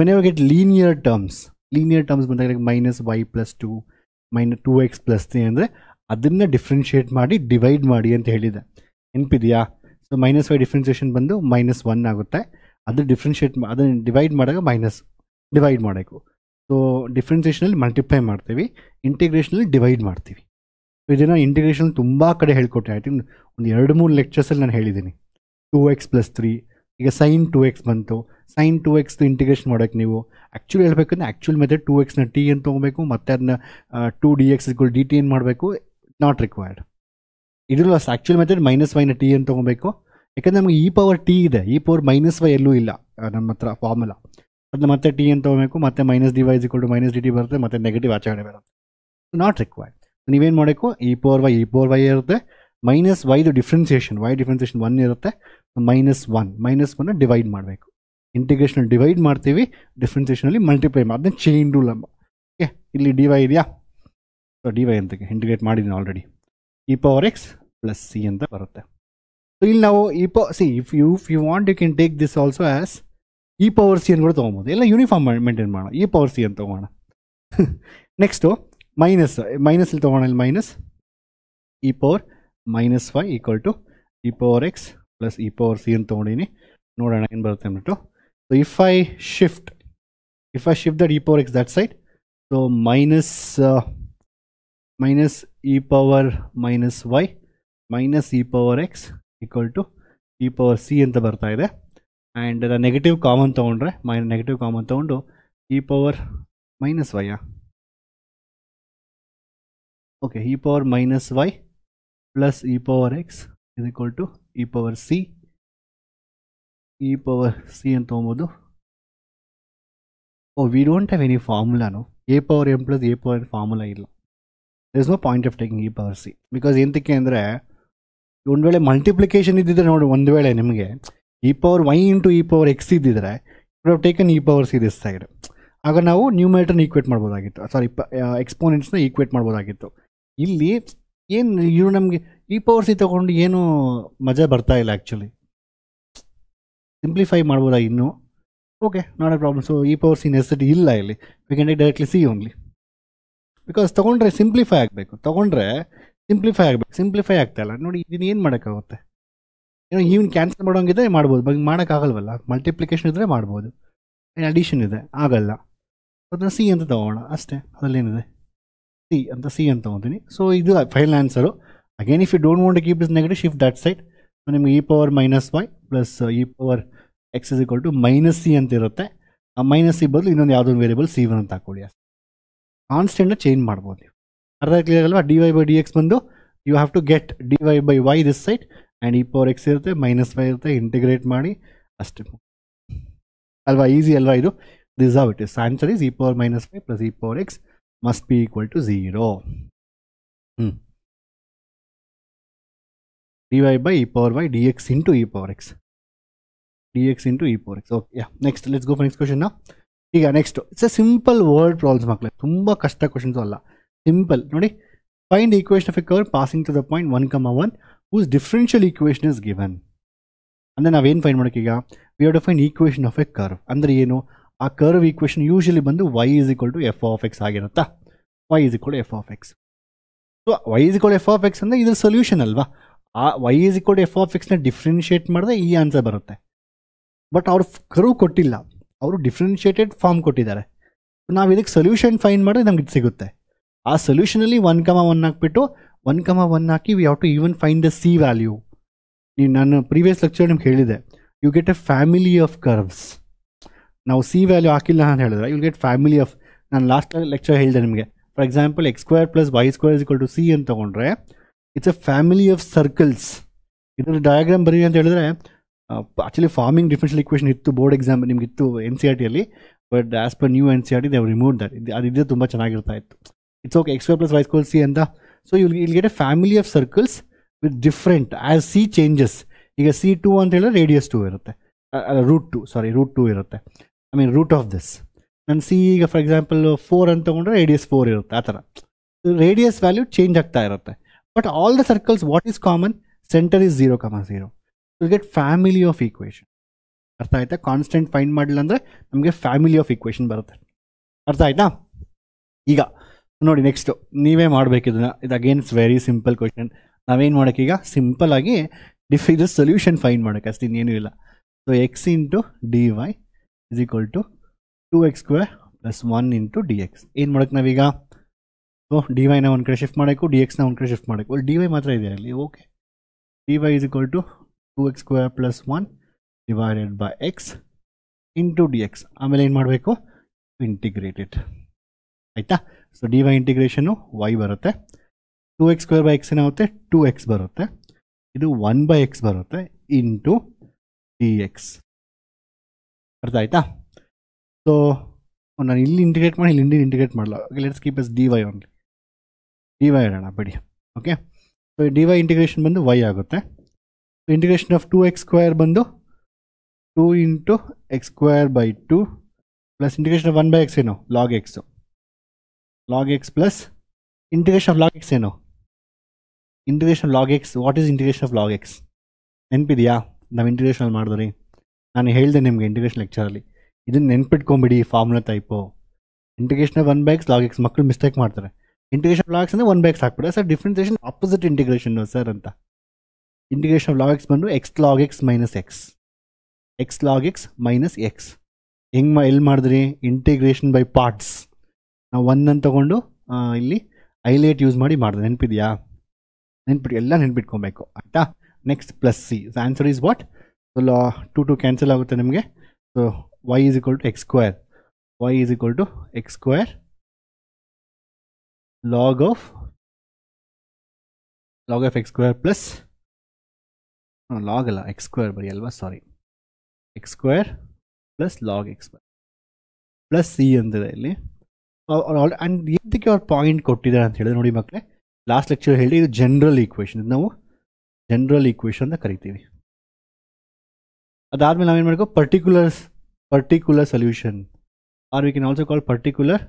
when you get linear terms linear terms ಬಂದಾಗ like minus y plus two ಮೈನ ಟೂ ಎಕ್ಸ್ ಪ್ಲಸ್ ತ್ರೀ ಅಂದರೆ ಅದನ್ನು ಡಿಫ್ರೆನ್ಷಿಯೇಟ್ ಮಾಡಿ ಡಿವೈಡ್ ಮಾಡಿ ಅಂತ ಹೇಳಿದೆ ನೆನಪಿದೆಯಾ ಸೊ ಮೈನಸ್ ವೈ ಡಿಫ್ರೆನ್ಸಿಯೇಷನ್ ಬಂದು ಮೈನಸ್ ಒನ್ ಆಗುತ್ತೆ ಅದು ಡಿಫ್ರೆನ್ಷಿಯೇಟ್ ಅದನ್ನು ಡಿವೈಡ್ ಮಾಡಿದಾಗ ಮೈನಸ್ ಡಿವೈಡ್ ಮಾಡಬೇಕು ಸೊ ಡಿಫ್ರೆನ್ಸಿಯೇಷನಲ್ಲಿ ಮಲ್ಟಿಪ್ಲೈ ಮಾಡ್ತೀವಿ ಇಂಟಿಗ್ರೇಷನಲ್ಲಿ ಡಿವೈಡ್ ಮಾಡ್ತೀವಿ ಸೊ ಇದನ್ನು ಇಂಟಿಗ್ರೇಷನ್ ತುಂಬ ಕಡೆ ಹೇಳ್ಕೊಟ್ಟೆ ಐ ಥಿಂಕ್ ಒಂದು ಎರಡು ಮೂರು ಲೆಕ್ಚರ್ಸಲ್ಲಿ ನಾನು ಹೇಳಿದ್ದೀನಿ ಟೂ ಎಕ್ಸ್ ಪ್ಲಸ್ ತ್ರೀ ಈಗ ಸೈನ್ ಟು ಎಕ್ಸ್ ಬಂತು ಸೈನ್ ಟು ಎಕ್ಸ್ ಇಂಟಿಗ್ರೇಷನ್ ಮಾಡೋಕೆ ನೀವು ಆ್ಯಕ್ಚುಲಿ ಹೇಳ್ಬೇಕಂದ್ರೆ ಆ್ಯಕ್ಚುಲ್ ಮೆಥಡ್ ಟು ಎಕ್ಸ್ನ ಟಿ ಅಂತ ತೊಗೋಬೇಕು ಮತ್ತು ಅದನ್ನ ಟು ಡಿ ಎಕ್ಸ್ ಇಸ್ಗಳು ಡಿ ಟಿ ಏನು ಮಾಡಬೇಕು ನಾಟ್ ರಿಕ್ವೈರ್ಡ್ ಇದರಲ್ಲೂ ಅಷ್ಟು ಆ್ಯಕ್ಚುಲ್ ಮೆಥಡ್ ಮೈನಸ್ ವೈನ ಟಿ ಅಂತ ತೊಗೋಬೇಕು ಯಾಕಂದರೆ ನಮಗೆ ಇ e ಪವರ್ ಟಿ ಇದೆ ಇ ಪವರ್ ಮೈನಸ್ ವೈ ಎಲ್ಲೂ ಇಲ್ಲ ನಮ್ಮ ಹತ್ರ ಫಾರ್ಮುಲಾ ಅದನ್ನ ಮತ್ತೆ ಟಿ ಏನು ತೊಗೋಬೇಕು ಮತ್ತೆ minus d y equal minus d t ಬರುತ್ತೆ ಮತ್ತೆ ನೆಗೆಟಿವ್ ಆಚರಣೆ ಬರುತ್ತೆ ನಾಟ್ ರಿಕ್ವೈರ್ಡ್ ನೀವೇನು ಮಾಡಬೇಕು e power y e power y ಇರುತ್ತೆ ಮೈನಸ್ ವೈದು ಡಿಫ್ರೆನ್ಸಿಯೇಷನ್ ವೈ ಡಿಫ್ರೆನ್ಸಿಯೇಷನ್ ಒನ್ ಇರುತ್ತೆ ಮೈನಸ್ ಒನ್ ಮೈನಸ್ ಒನ್ನ ಡಿವೈಡ್ ಮಾಡಬೇಕು ಇಂಟಿಗ್ರೇಷನ್ ಡಿವೈಡ್ ಮಾಡ್ತೀವಿ ಡಿಫ್ರೆನ್ಸಿಯೇಷನಲ್ಲಿ ಮಲ್ಟಿಪ್ಲೈ ಮಾಡಿ ಚೇನ್ ಚೈನ್ ರೂಲ್ ಅಂಬ ಓಕೆ ಇಲ್ಲಿ ಡಿ ವೈ ಇದೆಯಾ ಸೊ ಡಿ ವೈ ಅಂತ ಇಂಟಿಗ್ರೇಟ್ ಮಾಡಿದ್ದೀನಿ already e power x plus c ಅಂತ ಬರುತ್ತೆ ಸೊ ಇಲ್ಲಿ ನಾವು ಇ ಪ c if you if you want you can take this also as e power c ಕೂಡ ತೊಗೊಬೋದು ಎಲ್ಲ ಯೂನಿಫಾರ್ಮ್ ಮೇಂಟೈನ್ ಮಾಡೋಣ ಇ ಪವರ್ ಸಿ ಅಂತ ತೊಗೋಣ ನೆಕ್ಸ್ಟು ಮೈನಸ್ ಮೈನಸಲ್ಲಿ ತೊಗೋಣ ಇಲ್ಲಿ minus e power minus y equal to e power x + e ^ c ಅಂತ ಒಣಿದೆ ನೋಡಣ ಏನು ಬರುತ್ತೆ ಅಂತ to so if I shift if I shift the e ^ x that side so minus - e ^- y - e ^ x = e ^ c ಅಂತ ಬರ್ತಾ ಇದೆ and the negative common ತಗೊಂಡ್ರೆ my negative common ತಗೊಂಡು e ^- e y okay e ^- y + e ^ x = e power c e power c ಅಂತ ತೊಗೊಬೋದು oh we don't have any ಫಾರ್ಮುಲಾನು a power m plus a power formula ಇಲ್ಲ there is no point of taking e power c because ಎಂತಕ್ಕೆ ಅಂದರೆ ಒಂದು ವೇಳೆ multiplication ಇದ್ದಿದ್ರೆ ನೋಡಿ ಒಂದು ವೇಳೆ ನಿಮಗೆ e power y into e power x ಇದ್ದಿದ್ರೆ taken e power c this side ಆಗ ನಾವು ನ್ಯೂಮೇಟರ್ನ ಈಕ್ವೇಟ್ ಮಾಡ್ಬೋದಾಗಿತ್ತು ಸಾರಿ ಪ ಎಕ್ಸ್ಪೋನೆಂಟ್ಸ್ನ ಈಕ್ವೇಟ್ ಮಾಡ್ಬೋದಾಗಿತ್ತು ಇಲ್ಲಿ ಏನು ಇವರು ನಮಗೆ ಈ ಪವರ್ ಸಿ ತೊಗೊಂಡು ಏನೂ ಮಜಾ ಬರ್ತಾ ಇಲ್ಲ ಆ್ಯಕ್ಚುಲಿ ಸಿಂಪ್ಲಿಫೈ ಮಾಡ್ಬೋದಾ ಇನ್ನೂ okay not a problem so e power c necessity ಇಲ್ಲ ಇಲ್ಲಿ we can directly c only because ತೊಗೊಂಡ್ರೆ ಸಿಂಪ್ಲಿಫೈ ಆಗಬೇಕು ತೊಗೊಂಡ್ರೆ ಸಿಂಪ್ಲಿಫೈ ಆಗಬೇಕು ಸಿಂಪ್ಲಿಫೈ ಆಗ್ತಾ ಇಲ್ಲ ನೋಡಿ ಇದನ್ನು ಏನು ಮಾಡೋಕ್ಕಾಗುತ್ತೆ ಏನೋ ಈವನ್ ಕ್ಯಾನ್ಸಲ್ ಮಾಡೋಂಗಿದೆ ಮಾಡ್ಬೋದು ಬಗ್ಗೆ ಮಾಡೋಕ್ಕಾಗಲ್ವಲ್ಲ ಮಲ್ಟಿಪ್ಲಿಕೇಶನ್ ಇದ್ದರೆ ಮಾಡ್ಬೋದು ಏನು ಅಡಿಷನ್ ಇದೆ ಆಗಲ್ಲ ಅದನ್ನು ಸಿ ಅಂತ ತೊಗೋಣ ಅಷ್ಟೇ ಅದರಲ್ಲೇನಿದೆ ಸಿ ಅಂತ ಸಿ ಅಂತ ತೊಗೊತೀನಿ ಸೊ ಇದು final answer Again, if you don't want to keep this negative, shift that side. So ನಿಮಗೆ e power minus y plus e power x is equal to minus c ಅಂತ ಇರುತ್ತೆ ಆ minus C ಬದಲು ಇನ್ನೊಂದು ಯಾವುದೊಂದು variable C one ಅಂತ ಹಾಕೊಳ್ಳಿ ಅಷ್ಟೇ ಕಾನ್ಸ್ಟೆಂಟ್ನ ಚೇಂಜ್ ಮಾಡ್ಬೋದು ನೀವು ಅರ್ಧ ಕ್ಲಿಯರ್ ಅಲ್ವಾ d Y by D x ಬಂದು you have to get d Y by y this side and e power x ಇರುತ್ತೆ ಮೈನಸ್ ವೈ ಇರುತ್ತೆ ಇಂಟಿಗ್ರೇಟ್ ಮಾಡಿ ಅಷ್ಟೇ ಅಲ್ವಾ ಈಸಿ ಅಲ್ವಾ ಇದು this of it is answer is e power minus y plus e power x must be equal to zero ಹ್ಞೂ dy by e power y dx into e power x dx into e power x okay yeah next let's go for next question now ठीक है next it's a simple word problems मकल तुम कष्ट question अल simple नोटी find equation of a curve passing to the point one comma one whose differential equation is given अंदर नावे find we have to find equation of a curve अंदर an a curve equation usually बंद y is equal to f of x आगे y is equal f of x so y is equal f of x अंदर इधर solution अल्वा ಆ y is equal f of ಎಕ್ಸ್ನ differentiate ಮಾಡಿದ್ರೆ ಈ answer ಬರುತ್ತೆ ಬಟ್ ಅವ್ರು ಕರು ಕೊಟ್ಟಿಲ್ಲ ಅವರು ಡಿಫ್ರೆನ್ಷಿಯೇಟೆಡ್ ಫಾರ್ಮ್ ಕೊಟ್ಟಿದ್ದಾರೆ ನಾವು ಇದಕ್ಕೆ ಸೊಲ್ಯೂಷನ್ ಫೈನ್ ಮಾಡಿದ್ರೆ ನಮ್ಗೆ ಇದು ಸಿಗುತ್ತೆ ಆ ಸೊಲ್ಯೂಷನಲ್ಲಿ ಒನ್ ಕಮ ಒನ್ ಹಾಕ್ಬಿಟ್ಟು ಒನ್ ಕಮ ಒನ್ ಹಾಕಿ we have to even find the c value ನೀವು ನಾನು ಪ್ರೀವಿಯಸ್ ಲೆಕ್ಚರ್ ನಿಮ್ಗೆ ಹೇಳಿದೆ you get a family of curves ನಾವು ಸಿ ವ್ಯಾಲ್ಯೂ ಹಾಕಿಲ್ಲ ಅಂತ ಹೇಳಿದ್ರೆ ಯು ಗೆಟ್ ಫ್ಯಾಮಿಲಿ ಆಫ್ ನಾನು ಲಾಸ್ಟ್ ಲೆಕ್ಚರ್ ಹೇಳಿದೆ ನಿಮಗೆ for example x square plus y square is equal to c ಅಂತ ತೊಗೊಂಡ್ರೆ it's a family of circles ಇದರ ಡಯಾಗ್ರಾಮ್ ಬರೀ ಅಂತ ಹೇಳಿದ್ರೆ ಆ್ಯಕ್ಚುಲಿ ಫಾರ್ಮಿಂಗ್ ಡಿಫ್ರೆನ್ಷಿಯಲ್ ಇಕ್ವೇಷನ್ ಇತ್ತು ಬೋರ್ಡ್ ಎಕ್ಸಾಮ್ ನಿಮ್ಗೆ ಇತ್ತು ಎನ್ ಸಿ ಆರ್ ಟಿಯಲ್ಲಿ but as per new N C R T they've remove that ಇದು ಅದಿದ್ದರೆ ತುಂಬ ಚೆನ್ನಾಗಿರ್ತಾ ಇತ್ತು it's okay x y plus y square c ಅಂತ so I'll I'll get a family of circles with different as c changes ಈಗ c two ಅಂತ ಹೇಳಿದ್ರೆ radius two ಇರುತ್ತೆ root two sorry root two ಇರುತ್ತೆ I mean root of this ನನ್ನ C ಈಗ for example four ಅಂತ ತೊಗೊಂಡ್ರೆ radius four ಇರುತ್ತೆ ಆ ಥರ ರೇಡಿಯಸ್ ವ್ಯಾಲ್ಯೂ ಚೇಂಜ್ ಆಗ್ತಾ ಇರುತ್ತೆ But all the circles, what is common? Center is 0, comma 0. You'll get family of equation. ಅರ್ಥ ಆಯ್ತಾ ಕಾನ್ಸ್ಟೆಂಟ್ ಫೈಂಡ್ ಮಾಡಿಲ್ಲ ಅಂದರೆ ನಮಗೆ ಫ್ಯಾಮಿಲಿ ಆಫ್ ಈಕ್ವೇಷನ್ ಬರುತ್ತೆ ಅರ್ಥ ಆಯ್ತಾ ಈಗ ನೋಡಿ ನೆಕ್ಸ್ಟು ನೀವೇ ಮಾಡಬೇಕಿದನ್ನ ಇದು again it's very simple question ನಾವೇನು ಮಾಡೋಕೆ ಈಗ ಸಿಂಪಲ್ ಆಗಿ ಡಿಫ್ ಇದು ಸೊಲ್ಯೂಷನ್ ಫೈಂಡ್ ಮಾಡೋಕೆ ಅಷ್ಟು ಇನ್ನೇನು ಇಲ್ಲ so x into D y is equal to two X square plus one into D x ಏನು ಮಾಡೋಕ್ಕೆ ನಾವೀಗ ಡಿ ವೈನ ಒಂದು ಕಡೆ ಶಿಫ್ಟ್ ಮಾಡಬೇಕು ಡಿ ಎಕ್ಸ್ನ ಒಂದು ಕಡೆ ಶಿಫ್ಟ್ ಮಾಡಬೇಕು ಅಲ್ಲಿ ಡಿ ವೈ ಮಾತ್ರ ಇದೆ ಅಲ್ಲಿ okay d y is equal to two X square plus one divided by x into D x ಆಮೇಲೆ ಏನು ಮಾಡಬೇಕು ಇಂಟಿಗ್ರೇಟೆಡ್ ಆಯಿತಾ so D y integration y ಬರುತ್ತೆ two X square by x ಏನಾಗುತ್ತೆ ಟು ಎಕ್ಸ್ ಬರುತ್ತೆ ಇದು ಒನ್ ಬೈ ಎಕ್ಸ್ ಬರುತ್ತೆ into D x ಅರ್ಥ ಆಯ್ತಾ ಸೊ ನಾನು ಇಲ್ಲಿ ಇಂಟಿಗ್ರೇಟ್ ಮಾಡಿ ಇಲ್ಲಿ ಇಂಟಿಗ್ರೇಟ್ ಮಾಡಲ್ಲ let's keep as d y only d in बड़ी ओके डि वै इंटिग्रेशन बंद वै आगते integration of two x square बंद two into x square by two plus integration one by एक्सो log x log x plus integration of log x ऐनो integration log x what is integration of log x नेपिया ना integration रही नानदे निम्हे integration लेक्चरली नेपिटी formula type integration one by x log x मकुल मिसेक ಇಂಟಿಗ್ರೇಷನ್ ಆಫ್ ಲಾಕ್ಸ್ ಅಂದರೆ ಒನ್ ಬೈ ಎಕ್ಸ್ ಹಾಕ್ಬಿಡಿ sir differentiation opposite integration sir ಅಂತ ಇಂಟಿಗ್ರೇಷನ್ ಲಾಗ್ ಎಕ್ಸ್ ಬಂದು x log x minus x x log x minus x ಹೆಂಗೆ ಮಾ ಎಲ್ಲಿ ಮಾಡಿದ್ರಿ ಇಂಟಿಗ್ರೇಷನ್ ಬೈ ಪಾರ್ಟ್ಸ್ ನಾವು ಒಂದನ್ನು ತೊಗೊಂಡು ಇಲ್ಲಿ ಐಲೇಟ್ ಯೂಸ್ ಮಾಡಿ ಮಾಡಿದೆ ನೆನಪಿದೆಯಾ ನೆನ್ಪಿಟ್ಟು ಎಲ್ಲ ನೆನ್ಪಿಟ್ಕೊಬೇಕು ಆಯಿತಾ next plus c so answer is what so ಲಾ ಟು ಟು ಕ್ಯಾನ್ಸಲ್ ಆಗುತ್ತೆ ನಿಮಗೆ so y is equal to X square y is equal to X square log of log of x square plus no, log ಅಲ್ಲ x square ಬರಿ ಅಲ್ವಾ sorry x square plus log x plus c ಅಂದಿದೆ ಇಲ್ಲಿ and ಇದಕ್ಕೆ ಅವ್ರು point ಕೊಟ್ಟಿದ್ದಾರೆ ಅಂತ ಹೇಳಿದ್ರೆ ನೋಡಿ ಮಕ್ಕಳೇ ಲಾಸ್ಟ್ ಲೆಕ್ಚರ್ ಹೇಳಿ ಇದು ಜನರಲ್ ಈಕ್ವೇಷನ್ ಇದು ನಾವು ಜನರಲ್ ಈಕ್ವೇಷನ್ ಅಂತ ಕರಿತೀವಿ ಅದಾದಮೇಲೆ ನಾವೇನು ಮಾಡಬೇಕು particulars particular solution or we can also call particular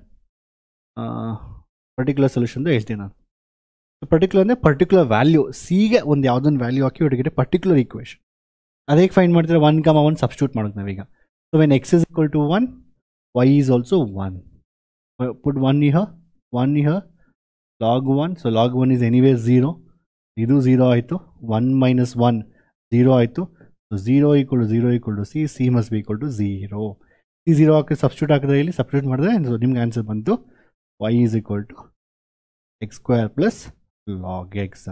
particular solution हेल्ती नान पर्टिक्युर पर्टिक्युर् सी सीन व्याल्यू हाकि हिड़ी पर्टिक्युर् इक्वेशन अदे फैंड मैं वन कम वन सब्सट्यूट मे नावी so we x is equal to one y is also one put one इह वन इह log one so log one is anyway zero इू zero one minus one zero zero equal zero equal to c c must be equal to zero zero हाँ substitute हाकद substitute मे so निर्सर बनू y is equal to x plus log x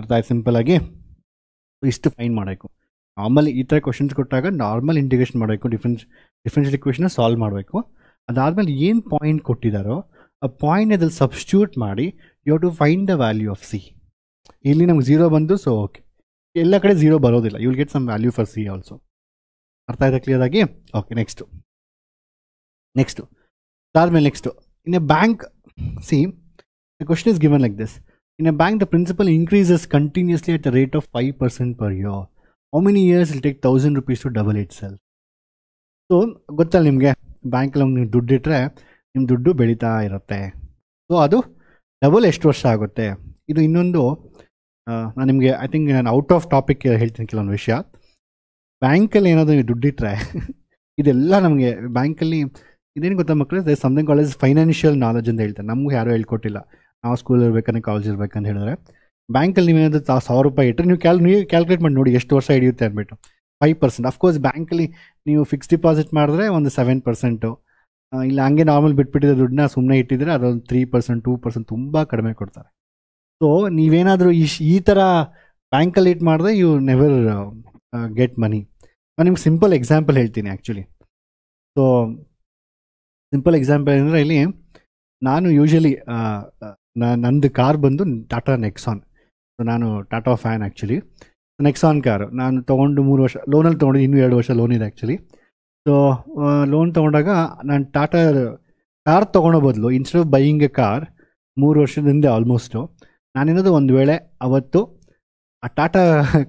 ಅರ್ಥ ಆಯ್ತು simple ಆಗಿ ಇಷ್ಟು ಫೈನ್ ಮಾಡಬೇಕು ನಾರ್ಮಲಿ ಈ ಥರ ಕ್ವಶನ್ಸ್ ಕೊಟ್ಟಾಗ ನಾರ್ಮಲ್ ಇಂಟಿಗ್ರೇಷನ್ ಮಾಡಬೇಕು ಡಿಫ್ರೆನ್ಸ್ ಡಿಫ್ರೆನ್ಷಿಯಲ್ ಇಕ್ವೇಷನ್ನ ಸಾಲ್ವ್ ಮಾಡಬೇಕು ಅದಾದಮೇಲೆ ಏನು ಪಾಯಿಂಟ್ ಕೊಟ್ಟಿದ್ದಾರೋ ಆ ಪಾಯಿಂಟ್ ಅದ್ರಲ್ಲಿ ಸಬ್ಸ್ಟ್ಯೂಟ್ ಮಾಡಿ you to find the value of c ಇಲ್ಲಿ ನಮ್ಗೆ ಝೀರೋ ಬಂದು ಸೊ ಓಕೆ ಎಲ್ಲ ಕಡೆ ಝೀರೋ ಬರೋದಿಲ್ಲ you will get some value for c also ಅರ್ಥ ಆಯ್ತಾ ಕ್ಲಿಯರ್ ಆಗಿ ಓಕೆ ನೆಕ್ಸ್ಟು ನೆಕ್ಸ್ಟು ಅದಾದಮೇಲೆ next in a bank see the question is given like this in a bank the principal increases continuously at the rate of 5% per year how many years will take 1000 rupees to double itself so gottal nimge bank loan ni dud itre nim duddu belita irutte so adu double eshtu varsha agutte idu innondo na nimge i think an out of topic helthin kelon vishya bank alli enadu dud itre idella namge bank alli ಇದೇನು ಗೊತ್ತಾ ಮಕ್ಕಳು they something college financial knowledge ಅಂತ ಹೇಳ್ತಾರೆ ನಮಗೂ ಯಾರೂ ಹೇಳ್ಕೊಟ್ಟಿಲ್ಲ ನಾವು school ಇರ್ಬೇಕಂದ್ರೆ college ಇರ್ಬೇಕಂತ ಹೇಳಿದ್ರೆ ಬ್ಯಾಂಕಲ್ಲಿ ನೀವೇನಾದ್ರೂ ತಾ ಸಾವಿರ ರೂಪಾಯಿ ಇಟ್ಟರೆ ನೀವು ಕ್ಯಾಲ್ ನೀವು ಕ್ಯಾಲ್ಕುಲೇಟ್ ಮಾಡಿ ನೋಡಿ ಎಷ್ಟು ವರ್ಷ ಹಿಡಿಯುತ್ತೆ ಅಂದ್ಬಿಟ್ಟು ಫೈವ್ ಪರ್ಸೆಂಟ್ ಅಫ್ಕೋರ್ಸ್ ಬ್ಯಾಂಕಲ್ಲಿ ನೀವು ಫಿಕ್ಸ್ ಡಿಪಾಸಿಟ್ ಮಾಡಿದ್ರೆ ಒಂದು ಸೆವೆನ್ ಪರ್ಸೆಂಟು ಇಲ್ಲ ಹಂಗೆ ನಾರ್ಮಲ್ ಬಿಟ್ಬಿಟ್ಟಿದ್ದ ದುಡ್ಡನ್ನ ಸುಮ್ಮನೆ ಇಟ್ಟಿದ್ರೆ ಅದೊಂದು ತ್ರೀ ಪರ್ಸೆಂಟ್ ಟೂ ಪರ್ಸೆಂಟ್ ತುಂಬ ಕಡಿಮೆ ಕೊಡ್ತಾರೆ ಸೊ ನೀವೇನಾದರೂ ಈ ಈ ಥರ ಬ್ಯಾಂಕಲ್ಲಿ ಇಟ್ ಮಾಡಿದ್ರೆ ಯು ನೆವರ್ ಗೆಟ್ ಮನಿ ನಾನು ನಿಮ್ಗೆ ಸಿಂಪಲ್ ಎಕ್ಸಾಂಪಲ್ ಹೇಳ್ತೀನಿ ಆ್ಯಕ್ಚುಲಿ ಸೊ ಸಿಂಪಲ್ ಎಕ್ಸಾಂಪಲ್ ಅಂದರೆ ಇಲ್ಲಿ ನಾನು ಯೂಶಲಿ ನಂದು ಕಾರ್ ಬಂದು ಟಾಟಾ ನೆಕ್ಸಾನ್ ಸೊ ನಾನು Tata fan actually Nexon car ನಾನು ತೊಗೊಂಡು ಮೂರು ವರ್ಷ ಲೋನಲ್ಲಿ ತೊಗೊಂಡು ಇನ್ನೂ ಎರಡು ವರ್ಷ ಲೋನ್ ಇದೆ ಆ್ಯಕ್ಚುಲಿ ಸೊ ಲೋನ್ ತೊಗೊಂಡಾಗ ನಾನು ಟಾಟಾ ಕಾರ್ ತೊಗೊಳೋ ಬದಲು instead of buying a car ಮೂರು ವರ್ಷದ ಹಿಂದೆ ಆಲ್ಮೋಸ್ಟು ನಾನೇನದು ಒಂದು ವೇಳೆ ಅವತ್ತು ಆ Tata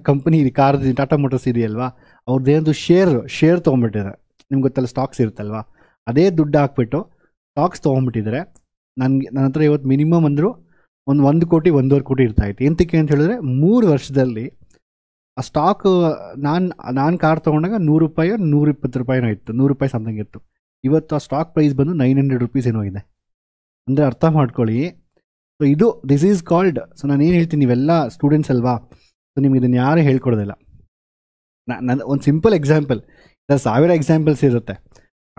company car Tata Motors ಇದೆಯಲ್ವಾ ಅವ್ರದ್ದೇನದು ಶೇರ್ ಶೇರ್ ತೊಗೊಂಡ್ಬಿಟ್ಟಿದ್ದಾರೆ ನಿಮ್ಗೆ ಗೊತ್ತಲ್ಲ ಸ್ಟಾಕ್ಸ್ ಇರುತ್ತಲ್ವಾ ಅದೇ ದುಡ್ಡು ಹಾಕ್ಬಿಟ್ಟು ಸ್ಟಾಕ್ಸ್ ತೊಗೊಂಡ್ಬಿಟ್ಟಿದ್ರೆ ನನಗೆ ನನ್ನ ಹತ್ರ ಇವತ್ತು ಮಿನಿಮಮ್ ಅಂದರೂ ಒಂದು ಒಂದು ಕೋಟಿ ಒಂದೂವರೆ ಕೋಟಿ ಇರ್ತಾಯಿತ್ತು ಎಂತಕ್ಕೆ ಅಂತ ಹೇಳಿದ್ರೆ ಮೂರು ವರ್ಷದಲ್ಲಿ ಆ ಸ್ಟಾಕ್ ನಾನು ನಾನು ಕಾರ್ ತೊಗೊಂಡಾಗ ನೂರು ನೂರು ಇಪ್ಪತ್ತು ರೂಪಾಯಿನೋ ಇತ್ತು ನೂರು ರೂಪಾಯಿ ಸಮಥಿಂಗ್ ಇತ್ತು ಇವತ್ತು ಆ ಸ್ಟಾಕ್ ಪ್ರೈಸ್ ಬಂದು ನೈನ್ ಹಂಡ್ರೆಡ್ ರುಪೀಸ್ ಏನೋ ಇದೆ ಅಂದರೆ ಅರ್ಥ ಮಾಡ್ಕೊಳ್ಳಿ ಸೊ ಇದು ದಿಸ್ ಈಸ್ ಕಾಲ್ಡ್ ಸೊ ನಾನು ಏನು ಹೇಳ್ತೀನಿ ನೀವೆಲ್ಲ ಸ್ಟೂಡೆಂಟ್ಸ್ ಅಲ್ವಾ ಸೊ ನಿಮ್ಗೆ ಇದನ್ನು ಯಾರೂ ಹೇಳ್ಕೊಡೋದಿಲ್ಲ ನನ್ನ ಒಂದು ಸಿಂಪಲ್ ಎಕ್ಸಾಂಪಲ್ ಸಾವಿರ ಎಕ್ಸಾಂಪಲ್ಸ್ ಇರುತ್ತೆ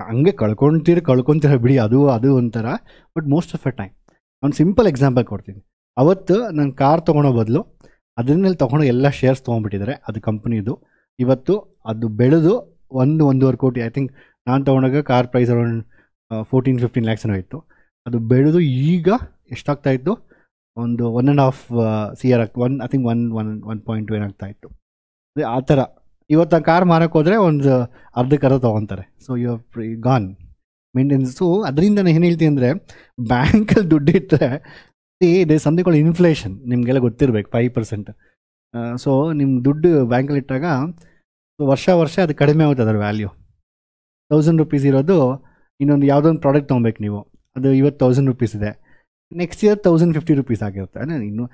ಹಂಗೆ ಕಳ್ಕೊಳ್ತೀರಿ ಕಳ್ಕೊತೀರ ಬಿಡಿ ಅದು ಅದು ಒಂಥರ but most of a time ಒಂದು ಸಿಂಪಲ್ ಎಕ್ಸಾಂಪಲ್ ಕೊಡ್ತೀನಿ ಅವತ್ತು ನನ್ನ ಕಾರ್ ತೊಗೊಳೋ ಬದಲು ಮೇಲೆ ತೊಗೊಂಡು ಎಲ್ಲ ಶೇರ್ಸ್ ತೊಗೊಂಡ್ಬಿಟ್ಟಿದ್ದಾರೆ ಅದು ಕಂಪ್ನಿದು ಇವತ್ತು ಅದು ಬೆಳೆದು ಒಂದು ಒಂದೂವರೆ ಕೋಟಿ ಐ ಥಿಂಕ್ ನಾನು ತೊಗೊಂಡಾಗ car price around fourteen fifteen lakhs ಇತ್ತು ಅದು ಬೆಳೆದು ಈಗ ಎಷ್ಟಾಗ್ತಾ ಇತ್ತು ಒಂದು one and half C R ಆಗ್ one I think one one one point two ಏನಾಗ್ತಾ ಇತ್ತು ಅದೇ ಆ ಥರ ಇವತ್ತು ಆ ಕಾರ್ ಮಾರಕ್ಕೆ ಹೋದರೆ ಒಂದು ಅರ್ಧ ಅರ್ಧ ತೊಗೊತಾರೆ so you free gone maintenance so ಅದರಿಂದ ನಾನು ಏನು ಹೇಳ್ತೀನಿ ಅಂದರೆ ಬ್ಯಾಂಕಲ್ಲಿ ದುಡ್ಡಿಟ್ಟರೆ ಇದೆ ಒಳ್ಳೆ ಇನ್ಫ್ಲೇಷನ್ ನಿಮಗೆಲ್ಲ ಗೊತ್ತಿರಬೇಕು ಫೈವ್ ಪರ್ಸೆಂಟ್ ಸೊ ನಿಮ್ಮ ದುಡ್ಡು ಬ್ಯಾಂಕಲ್ಲಿ ಇಟ್ಟಾಗ ವರ್ಷ ವರ್ಷ ಅದು ಕಡಿಮೆ ಆಗುತ್ತೆ ಅದರ ವ್ಯಾಲ್ಯೂ ತೌಸಂಡ್ ರುಪೀಸ್ ಇರೋದು ಇನ್ನೊಂದು ಯಾವುದೊಂದು ಪ್ರಾಡಕ್ಟ್ ತೊಗೊಬೇಕು ನೀವು ಅದು ಇವತ್ತು ತೌಸಂಡ್ ರುಪೀಸ್ ಇದೆ next year thousand fifty rupees ಆಗಿರುತ್ತೆ ಅಂದರೆ ಇನ್ನು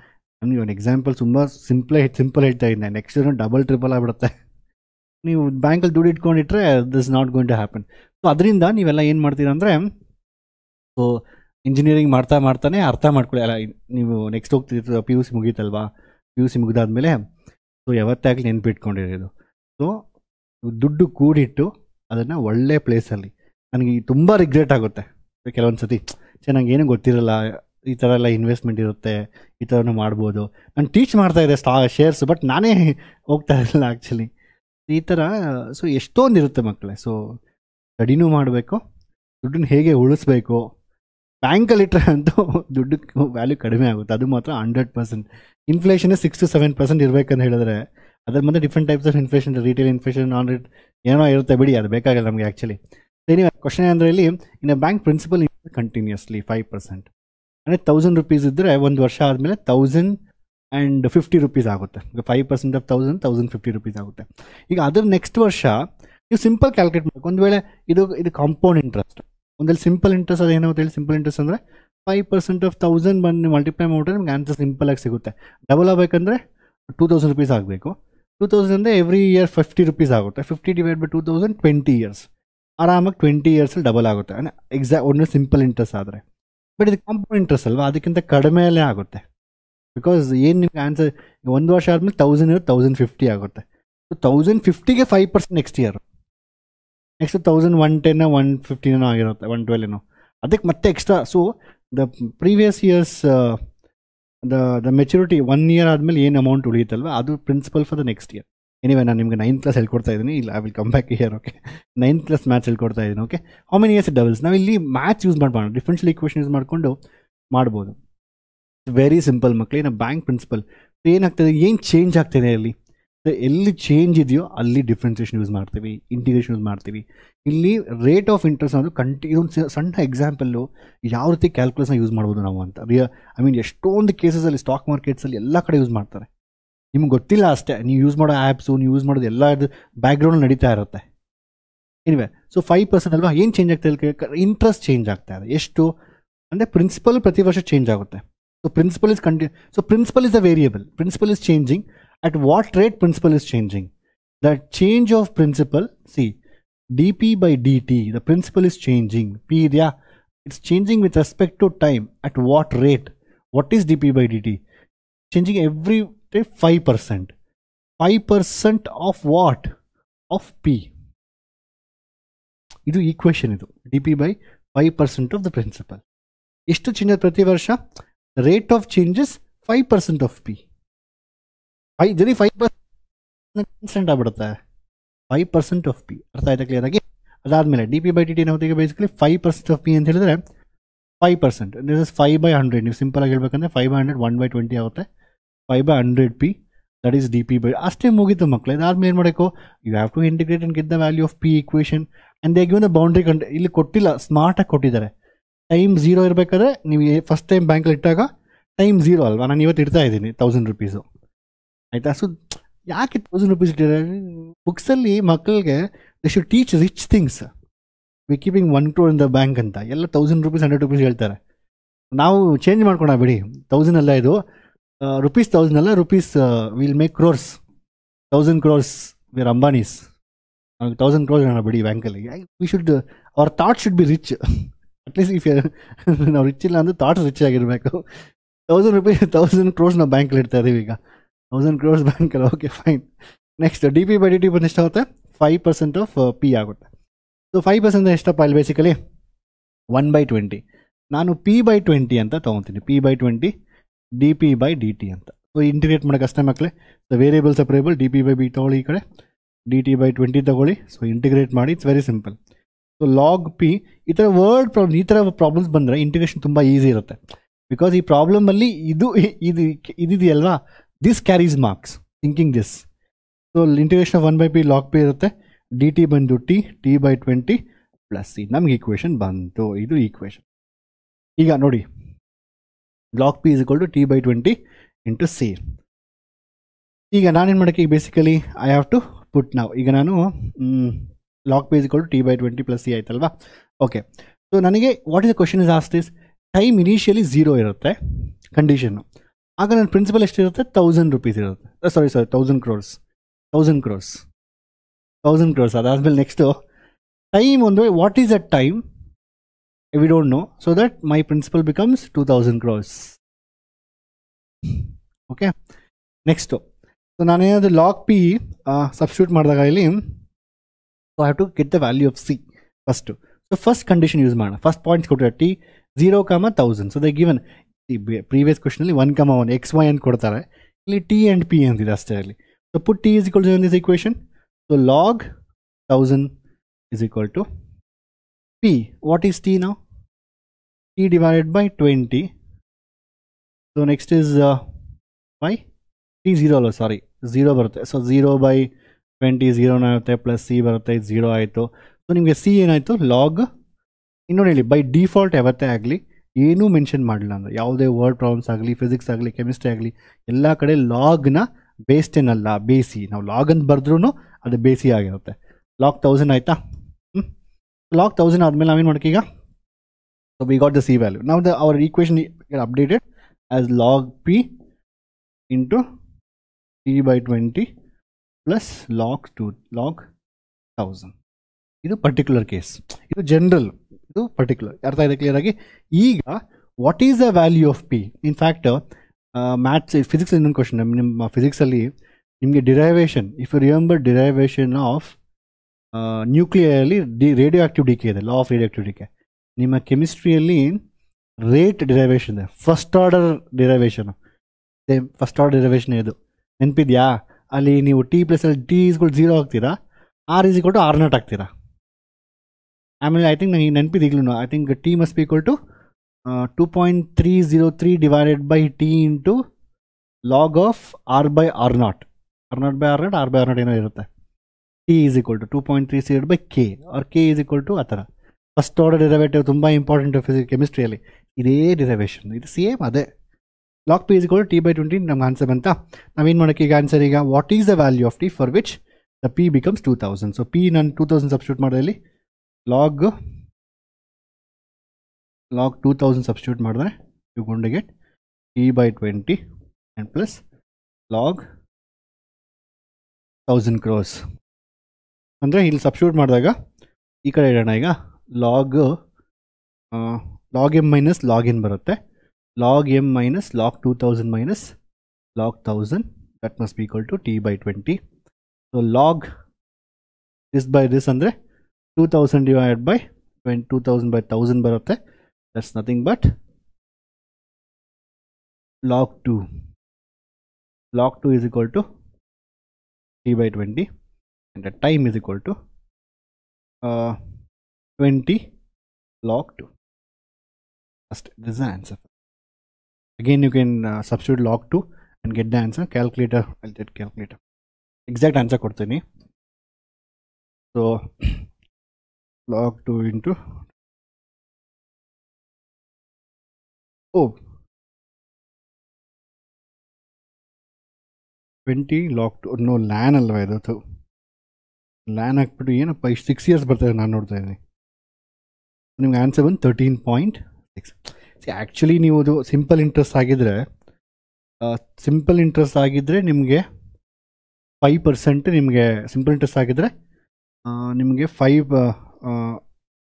ನನಗೆ ಒಂದು ಎಕ್ಸಾಂಪಲ್ ತುಂಬ ಸಿಂಪ್ಲೇ ಸಿಂಪಲ್ ಹೇಳ್ತಾ ಇದ್ದೆ ನೆಕ್ಸ್ಟ್ ಇಯರ್ ಡಬಲ್ ಟ್ರಿಪಲ್ ಆಗಿಬಿಡುತ್ತೆ ನೀವು ಬ್ಯಾಂಕಲ್ಲಿ ದುಡ್ಡು ಇಟ್ಕೊಂಡಿಟ್ರೆ this not going to happen so ಅದರಿಂದ ನೀವೆಲ್ಲ ಏನು ಮಾಡ್ತೀರಂದರೆ ಸೊ ಇಂಜಿನಿಯರಿಂಗ್ ಮಾಡ್ತಾ ಮಾಡ್ತಾನೆ ಅರ್ಥ ಮಾಡ್ಕೊಳ್ಳಿ ಅಲ್ಲ ನೀವು ನೆಕ್ಸ್ಟ್ ಹೋಗ್ತಿರ್ತೀರ ಪಿ ಯು ಸಿ ಮುಗೀತಲ್ವಾ ಪಿ ಯು ಸಿ ಮುಗಿದಾದ್ಮೇಲೆ ಸೊ ಯಾವತ್ತೇ ಆಗಲಿ ನೆನ್ಪಿಟ್ಕೊಂಡಿರೋದು ಸೊ ದುಡ್ಡು ಕೂಡಿಟ್ಟು ಅದನ್ನು ಒಳ್ಳೆ ಪ್ಲೇಸಲ್ಲಿ ನನಗೆ ತುಂಬ ರಿಗ್ರೆಟ್ ಆಗುತ್ತೆ ಕೆಲವೊಂದು ಸತಿ ಚೆನ್ನಾಗಿ ಏನೂ ಗೊತ್ತಿರಲ್ಲ ಈ ಥರ ಎಲ್ಲ ಇನ್ವೆಸ್ಟ್ಮೆಂಟ್ ಇರುತ್ತೆ ಈ ಥರನೂ ಮಾಡ್ಬೋದು ನಾನು ಟೀಚ್ ಮಾಡ್ತಾ ಇದ್ದೆ ಸ್ಟಾ ಶೇರ್ಸ್ ಬಟ್ ನಾನೇ ಹೋಗ್ತಾ ಇರಲಿಲ್ಲ ಆ್ಯಕ್ಚುಲಿ ಈ ಥರ ಸೊ ಎಷ್ಟೊಂದು ಇರುತ್ತೆ ಮಕ್ಕಳೇ ಸೊ ಸ್ಟಡಿನೂ ಮಾಡಬೇಕು ದುಡ್ಡನ್ನು ಹೇಗೆ ಉಳಿಸ್ಬೇಕು ಬ್ಯಾಂಕಲ್ಲಿಟ್ರೆ ಅಂತೂ ದುಡ್ಡು ವ್ಯಾಲ್ಯೂ ಕಡಿಮೆ ಆಗುತ್ತೆ ಅದು ಮಾತ್ರ ಹಂಡ್ರೆಡ್ ಪರ್ಸೆಂಟ್ ಇನ್ಫ್ಲೇಷನ್ನೇ ಸಿಕ್ಸ್ ಟು ಸೆವೆನ್ ಪರ್ಸೆಂಟ್ ಇರಬೇಕಂತ ಹೇಳಿದ್ರೆ ಅದ್ರ ಮುಂದೆ different types of inflation retail inflation ನಾನ್ ರೇಟ್ ಏನೋ ಇರುತ್ತೆ ಬಿಡಿ ಅದು ಬೇಕಾಗಿಲ್ಲ ನಮಗೆ ಆ್ಯಕ್ಚುಲಿ ಏನಿವೆ ಕ್ವಶನ್ ಅಂದರೆ ಇಲ್ಲಿ ಇನ್ನು bank principal continuously five percent ಅಂದರೆ ತೌಸಂಡ್ ರುಪೀಸ್ ಇದ್ದರೆ ಒಂದು ವರ್ಷ ಆದಮೇಲೆ ತೌಸಂಡ್ ಆ್ಯಂಡ್ ಫಿಫ್ಟಿ ರುಪೀಸ್ ಆಗುತ್ತೆ five percent of thousand thousand fifty rupees ಆಗುತ್ತೆ ಈಗ ಅದರ ನೆಕ್ಸ್ಟ್ ವರ್ಷ ನೀವು ಸಿಂಪಲ್ ಕ್ಯಾಲ್ಕುಲೇಟ್ ಮಾಡ್ಬೇಕು ಒಂದು ವೇಳೆ ಇದು ಇದು ಕಾಂಪೌಂಡ್ ಇಂಟ್ರೆಸ್ಟ್ ಒಂದಲ್ಲಿ ಸಿಂಪಲ್ ಇಂಟ್ರೆಸ್ಟ್ ಅದು ಏನೋ ಹೇಳಿ ಸಿಂಪಲ್ ಇಂಟ್ರೆಸ್ಟ್ ಅಂದರೆ ಫೈವ್ ಪರ್ಸೆಂಟ್ ಆಫ್ ತೌಸಂಡ್ ಬಂದು ಮಲ್ಟಿಪ್ಲೈ ಮಾಡಿಬಿಟ್ರೆ ನಿಮ್ಗೆ ಆನ್ಸರ್ ಸಿಂಪಲ್ ಆಗಿ ಸಿಗುತ್ತೆ ಡಬಲ್ ಆಗಬೇಕಂದ್ರೆ ಟೂ ತೌಸಂಡ್ ರುಪೀಸ್ ಆಗಬೇಕು ಟೂ ತೌಸಂಡ್ ಅಂದರೆ ಎವ್ರಿ ಇಯರ್ ಫಿಫ್ಟಿ ರುಪೀಸ್ ಆಗುತ್ತೆ fifty divide by two thousand twenty years ಆರಾಮಾಗಿ ಟ್ವೆಂಟಿ ಇಯರ್ಸಲ್ಲಿ ಡಬಲ್ ಆಗುತ್ತೆ ಅಂದರೆ ಎಕ್ಸಾಕ್ಟ್ ಒಂದು ಸಿಂಪಲ್ ಇಂಟ್ರೆಸ್ಟ್ ಆದರೆ ಬಟ್ ಇದು ಕಾಂಪೌಂಡ್ ಇಂಟ್ರೆಸ್ಟ್ ಅಲ್ವಾ ಅದಕ್ಕಿಂತ ಕಡಿಮೆಯಲ್ಲೇ ಆಗುತ್ತೆ ಬಿಕಾಸ್ ಏನು ನಿಮ್ಗೆ ಆನ್ಸರ್ ಒಂದು ವರ್ಷ ಆದಮೇಲೆ ತೌಸಂಡ್ ಇರೋ ತೌಸಂಡ್ ಫಿಫ್ಟಿ ಆಗುತ್ತೆ ಸೊ ತೌಸಂಡ್ ಫಿಫ್ಟಿಗೆ five percent next year next thousand one ten one ಫಿಫ್ಟಿನೋ ಆಗಿರುತ್ತೆ ಒನ್ ಟ್ವೆಲ್ ಏನೋ ಅದಕ್ಕೆ ಮತ್ತೆ extra so the previous years the the maturity one year ಆದಮೇಲೆ ಏನು ಅಮೌಂಟ್ ಉಳಿಯುತ್ತಲ್ವ ಅದು principal for the next year anyway ನಾನು ನಿಮಗೆ ನೈನ್ತ್ ಕ್ಲಾಸ್ ಹೇಳ್ಕೊಡ್ತಾ ಇದ್ದೀನಿ ಇಲ್ಲ I will come back here okay ninth class maths ಹೇಳ್ಕೊಡ್ತಾ ಇದ್ದೀನಿ okay how many years doubles ನಾವು ಇಲ್ಲಿ ಮ್ಯಾಥ್ಸ್ ಯೂಸ್ ಮಾಡ್ಬೋದು ಡಿಫ್ರೆನ್ಷಿಯಲ್ ಇಕ್ವೇಷನ್ ಯೂಸ್ ಮಾಡಿಕೊಂಡು ಮಾಡ್ಬೋದು ವೆರಿ ಸಿಂಪಲ್ ಮಕ್ಕಳು ಏನೋ ಬ್ಯಾಂಕ್ ಪ್ರಿನ್ಸಿಪಲ್ ಏನಾಗ್ತದೆ ಏನು ಚೇಂಜ್ ಆಗ್ತದೆ ಅಲ್ಲಿ ಎಲ್ಲಿ ಚೇಂಜ್ ಇದೆಯೋ ಅಲ್ಲಿ ಡಿಫ್ರೆನ್ಸಿಯೇಷನ್ ಯೂಸ್ ಮಾಡ್ತೀವಿ ಇಂಟಿಗ್ರೇಷನ್ ಯೂಸ್ ಮಾಡ್ತೀವಿ ಇಲ್ಲಿ ರೇಟ್ ಆಫ್ ಇಂಟ್ರೆಸ್ಟ್ ಅನ್ನೋದು ಕಂಟಿ ಇದೊಂದು ಸಣ್ಣ ಎಕ್ಸಾಂಪಲ್ಲು ಯಾವ ರೀತಿ ಕ್ಯಾಲ್ಕುಲೇಷನ್ ಯೂಸ್ ಮಾಡ್ಬೋದು ನಾವು ಅಂತ ರಿಯ ಐ ಮೀನ್ ಎಷ್ಟೊಂದು ಕೇಸಸಲ್ಲಿ ಸ್ಟಾಕ್ ಮಾರ್ಕೆಟ್ಸಲ್ಲಿ ಎಲ್ಲ ಕಡೆ ಯೂಸ್ ಮಾಡ್ತಾರೆ ನಿಮ್ಗೆ ಗೊತ್ತಿಲ್ಲ ಅಷ್ಟೇ ನೀವು ಯೂಸ್ ಮಾಡೋ ಆ್ಯಪ್ಸು ನೀವು ಯೂಸ್ ಮಾಡೋದು ಎಲ್ಲ ಇದು ಬ್ಯಾಕ್ಗ್ರೌಂಡ್ ನಡೀತಾ ಇರುತ್ತೆ ಇನ್ವೆ ಸೊ ಫೈವ್ ಪರ್ಸೆಂಟ್ ಅಲ್ವಾ ಏನು ಚೇಂಜ್ ಆಗ್ತಾ ಇಲ್ಲ ಇಂಟ್ರೆಸ್ಟ್ ಚೇಂಜ್ ಆಗ್ತಾ ಇದೆ ಎಷ್ಟು ಅಂದರೆ ಪ್ರಿನ್ಸಿಪಲ್ ಪ್ರತಿ ವರ್ಷ ಚೇಂಜ್ ಆಗುತ್ತೆ So principal is so principal is a variable. Principal is changing. At what rate principal is changing? The change of principal, see, dp by dt, the principal is changing. P, yeah, it's changing with respect to time. At what rate? What is dp by dt? Changing every 5%. 5% of what? Of p. ಇದು equation ಇದು d P by five percent of the principal ಎಷ್ಟು change ಪ್ರತಿ ವರ್ಷ rate of change is 5% of P. ಇದರಲ್ಲಿ five percent constant ಆಗ್ಬಿಡುತ್ತೆ five percent of p ಅರ್ಥ ಆಯ್ತಾ clear ಆಗಿ ಅದಾದಮೇಲೆ d P by t t ನಾವು basically five percent of p ಅಂತ ಹೇಳಿದ್ರೆ five percent this is five by hundred ನೀವು ಸಿಂಪಲ್ ಆಗಿ ಹೇಳ್ಬೇಕಂದ್ರೆ five by hundred one by twenty ಆಗುತ್ತೆ five by hundred p that is d P by ಅಷ್ಟೇ ಮುಗಿತು ಮಕ್ಕಳು ಇದಾದ್ಮೇಲೆ ಏನು ಮಾಡಬೇಕು you have to integrate and the value of p equation and they give the boundary condition ಇಲ್ಲಿ ಕೊಟ್ಟಿಲ್ಲ ಸ್ಮಾರ್ಟಾಗಿ ಕೊಟ್ಟಿದ್ದಾರೆ ಟೈಮ್ ಝೀರೋ ಇರಬೇಕಾದ್ರೆ ನೀವು ಫಸ್ಟ್ ಟೈಮ್ ಬ್ಯಾಂಕಲ್ಲಿ ಇಟ್ಟಾಗ ಟೈಮ್ ಝೀರೋ ಅಲ್ವಾ ನಾನು ಇವತ್ತು ಇಡ್ತಾ ಇದ್ದೀನಿ ತೌಸಂಡ್ ರುಪೀಸು ಆಯಿತಾ ಸೊ ಯಾಕೆ ತೌಸಂಡ್ ರುಪೀಸ್ ಇಟ್ಟಿದ್ದಾರೆ ಬುಕ್ಸಲ್ಲಿ ಮಕ್ಕಳಿಗೆ they should teach rich things we keeping one two in the bank ಅಂತ ಎಲ್ಲ ತೌಸಂಡ್ ರುಪೀಸ್ ಹಂಡ್ರೆಡ್ ರುಪೀಸ್ ಹೇಳ್ತಾರೆ ನಾವು ಚೇಂಜ್ ಮಾಡ್ಕೊಣ ಬಿಡಿ ತೌಸಂಡ್ ಅಲ್ಲ ಇದು ರುಪೀಸ್ ತೌಸಂಡ್ ಅಲ್ಲ rupees will make crores thousand crores we're Ambanis thousand crores ಬಿಡಿ ಬ್ಯಾಂಕಲ್ಲಿ we should our thought should be rich at least if ನಾವು ರಿಚ್ ಇಲ್ಲ ಅಂದರೆ ಥಾಟ್ಸ್ ರಿಚ್ ಆಗಿರಬೇಕು ತೌಸಂಡ್ ರುಪೀಸ್ ತೌಸಂಡ್ ಕ್ರೋರ್ಸ್ ನಾವು ಬ್ಯಾಂಕಲ್ಲಿ ಇಡ್ತಾ ಇದ್ದೀವಿ ಈಗ ತೌಸಂಡ್ ಕ್ರೋರ್ಸ್ ಬ್ಯಾಂಕಲ್ಲಿ okay fine next D P by D T ಬಂದು ಎಷ್ಟಾಗುತ್ತೆ ಫೈವ್ ಪರ್ಸೆಂಟ್ ಆಫ್ ಪಿ ಆಗುತ್ತೆ ಸೊ ಫೈವ್ ಪರ್ಸೆಂಟ್ ಎಷ್ಟಪ್ಪ ಇಲ್ಲಿ ಬೇಸಿಕಲಿ ಒನ್ ಬೈ ಟ್ವೆಂಟಿ ನಾನು ಪಿ ಬೈ ಟ್ವೆಂಟಿ ಅಂತ ತೊಗೊತೀನಿ P by twenty D P by D T ಅಂತ ಸೊ ಇಂಟಿಗ್ರೇಟ್ ಮಾಡೋಕೆ ಅಷ್ಟೇ ಮಕ್ಕಳೇ so variable separable D P by B ತೊಗೊಳ್ಳಿ ಈ ಕಡೆ ಡಿ ಟಿ ಬೈ ಟ್ವೆಂಟಿ ತೊಗೊಳ್ಳಿ ಸೊ ಇಂಟಿಗ್ರೇಟ್ ಮಾಡಿ it's very simple so log P ಈ ಥರ ವರ್ಡ್ ಪ್ರಾಬ್ಲಮ್ ಈ ಥರ ಪ್ರಾಬ್ಲಮ್ಸ್ ಬಂದರೆ ಇಂಟಿಗ್ರೇಷನ್ ತುಂಬ ಈಸಿ ಇರುತ್ತೆ ಬಿಕಾಸ್ ಈ ಪ್ರಾಬ್ಲಮಲ್ಲಿ ಇದು ಇದು ಇದಿದೆಯಲ್ವಾ this carries marks thinking this so integration of one by P log P ಇರುತ್ತೆ ಡಿ ಟಿ ಬಂದು T T by twenty plus C ನಮ್ಗೆ ಈಕ್ವೇಷನ್ ಬಂತು ಇದು ಈಕ್ವೇಷನ್ ಈಗ ನೋಡಿ log P is equal to T by twenty into C ಈಗ ನಾನೇನು ಮಾಡೋಕ್ಕೆ ಈಗ basically I have to put ನಾವು ಈಗ ನಾನು log p = t / 20 + e ಆಯ್ತಲ್ವಾ ಓಕೆ ಸೋ ನನಿಗೆ what is the question is ask this time initially 0 ಇರುತ್ತೆ ಕಂಡೀಷನ್ ಆಗ ನಾನು ಪ್ರಿನ್ಸಿಪಲ್ ಎಷ್ಟು ಇರುತ್ತೆ 1000 ರೂಪೀಸ್ ಇರುತ್ತೆ ಸಾರಿ ಸಾರಿ 1000 ਕਰੋಸ್ 1000 ਕਰੋಸ್ 1000 ਕਰੋಸ್ ಅದು ಅಸ್ ವಿಲ್ ನೆಕ್ಸ್ಟ್ ಟೈಮ್ ಒಂದು what is the time we don't know so that my principal becomes 2000 crores okay next so ನಾನು ಏನಾದ್ರೂ log p सब्स्टिट्यूट uh, ಮಾಡಿದಾಗ ಇಲ್ಲಿ So I have to get the value of C first. So first condition use mana. First point is ಕೊಟ್ಟಿರೋ t 0 comma 1000. So they given the previous question only 1 comma 1 x y ಅಂತ ಕೊಡ್ತಾರೆ ಇಲ್ಲಿ t and p and the So put t is equal to in this equation. So log 1000 is equal to p. What is t now? t divided by 20. So next is uh, by t 0 sorry 0 ಬರುತ್ತೆ. So 0 by 20 0 9th + c 버ತೆ 0 아이토 소님게 c ಏನಾಯ್ತು log ಇನ್ನೋ ಹೇಳಿ by default ಎವತೆ ಆಗಲಿ ಏನು mention ಮಾಡಲಿಲ್ಲ ಅಂದ್ರೆ ಯಾವುದೇ word problems ಆಗಲಿ ಫಿಸಿಕ್ಸ್ ಆಗಲಿ ಕೆಮಿಸ್ಟ್ರಿ ಆಗಲಿ ಎಲ್ಲಾ ಕಡೆ log ನ ಬೇಸ್ 10 ಅಲ್ಲ ಬೇಸ್ c ನಾವು log ಅನ್ನು ಬರ್ದ್ರುನು ಅದು ಬೇಸ್ c ಆಗಿರುತ್ತೆ log 1000 ಆಯ್ತಾ log 1000 ಆದ್ಮೇಲೆ ನಾನು ಇನ್ ಮಾಡ್ಕೀಗ so we got the c value now our equation get updated as log p into c / 20 plus log two log thousand ಇದು ಪರ್ಟಿಕ್ಯುಲರ್ ಕೇಸ್ ಇದು ಜನರಲ್ ಇದು ಪರ್ಟಿಕ್ಯುಲರ್ ಅರ್ಥ ಇದೆ ಕ್ಲಿಯರ್ ಆಗಿ ಈಗ what is the value of P in fact maths physics ಇನ್ನೊಂದು question ನಿಮ್ಮ ಫಿಸಿಕ್ಸಲ್ಲಿ ನಿಮಗೆ derivation if you remember derivation of ನ್ಯೂಕ್ಲಿಯರಲ್ಲಿ ಡಿ ರೇಡಿಯೋ ಆಕ್ಟಿವ್ ಇದೆ law of radioactive decay ನಿಮ್ಮ ಕೆಮಿಸ್ಟ್ರಿಯಲ್ಲಿ ರೇಟ್ ಡಿರೈವೇಷನ್ ಇದೆ first order same first order derivation ಇದು ನೆನಪಿದ್ಯಾ ಅಲ್ಲಿ ನೀವು ಟಿ ಪ್ಲೇಸಲ್ಲಿ ಟಿ ಇಸ್ಗಳು ಜೀರೋ ಹಾಕ್ತೀರಾ R is equal to R not ಹಾಕ್ತೀರಾ ಆಮೇಲೆ ಐ ಥಿಂಕ್ ನನಗೆ ನೆನಪಿದೆ ಈಗಲೂ I think T must be equal to two point three zero three divided by T into log of R by R not R not by R not R by R not ಏನೋ ಇರುತ್ತೆ T is equal to two point three zero by K R K is equal to ಆ ಥರ first order derivative ತುಂಬ important physique ಕೆಮಿಸ್ಟ್ರಿಯಲ್ಲಿ ಇದೇ derivation ಇದು same ಅದೇ log P equal T by twenty नम आंसर अंत नावेम की answer what is the value of T for which the P becomes two thousand so P नान टू थौस सब्सट्यूट में log log two thousand substitute में you गुंड get T by twenty and plus log thousand crores अरे इ substitute में कड़े लग लगिन मैनस् लगिन बरतें log m minus log 2000 minus log 1000 that must be equal to t by 20 so log this by this andre 2000 divided by 2000 by 1000 ಬರುತ್ತೆ that's nothing but log 2 log 2 is equal to t by 20 and the time is equal to uh, 20 log 2 Just, this is the answer again you can uh, substitute log 2 and get the answer calculator i'll take calculator exact answer ಕೊಡ್ತೀನಿ so log 2 into oh 20 log 2 no lan ಅಲ್ವಾ ಇದು LAN ಹಾಕ್ಬಿಟ್ಟು ಏನಪ್ಪ ಇಷ್ಟು six years ಬರ್ತದೆ ನಾನು ನೋಡ್ತಾ ಇದ್ದೀನಿ ನಿಮ್ಗೆ ಆನ್ಸರ್ ಬಂದು ತರ್ಟೀನ್ ಪಾಯಿಂಟ್ ಆ್ಯಕ್ಚುಲಿ ನೀವು ಅದು ಸಿಂಪಲ್ ಇಂಟ್ರೆಸ್ಟ್ ಆಗಿದ್ದರೆ ಸಿಂಪಲ್ ಇಂಟ್ರೆಸ್ಟ್ ಆಗಿದ್ದರೆ ನಿಮಗೆ ಫೈವ್ ಪರ್ಸೆಂಟ್ ನಿಮಗೆ ಸಿಂಪಲ್ ಇಂಟ್ರೆಸ್ಟ್ ಆಗಿದ್ದರೆ ನಿಮಗೆ ಫೈವ್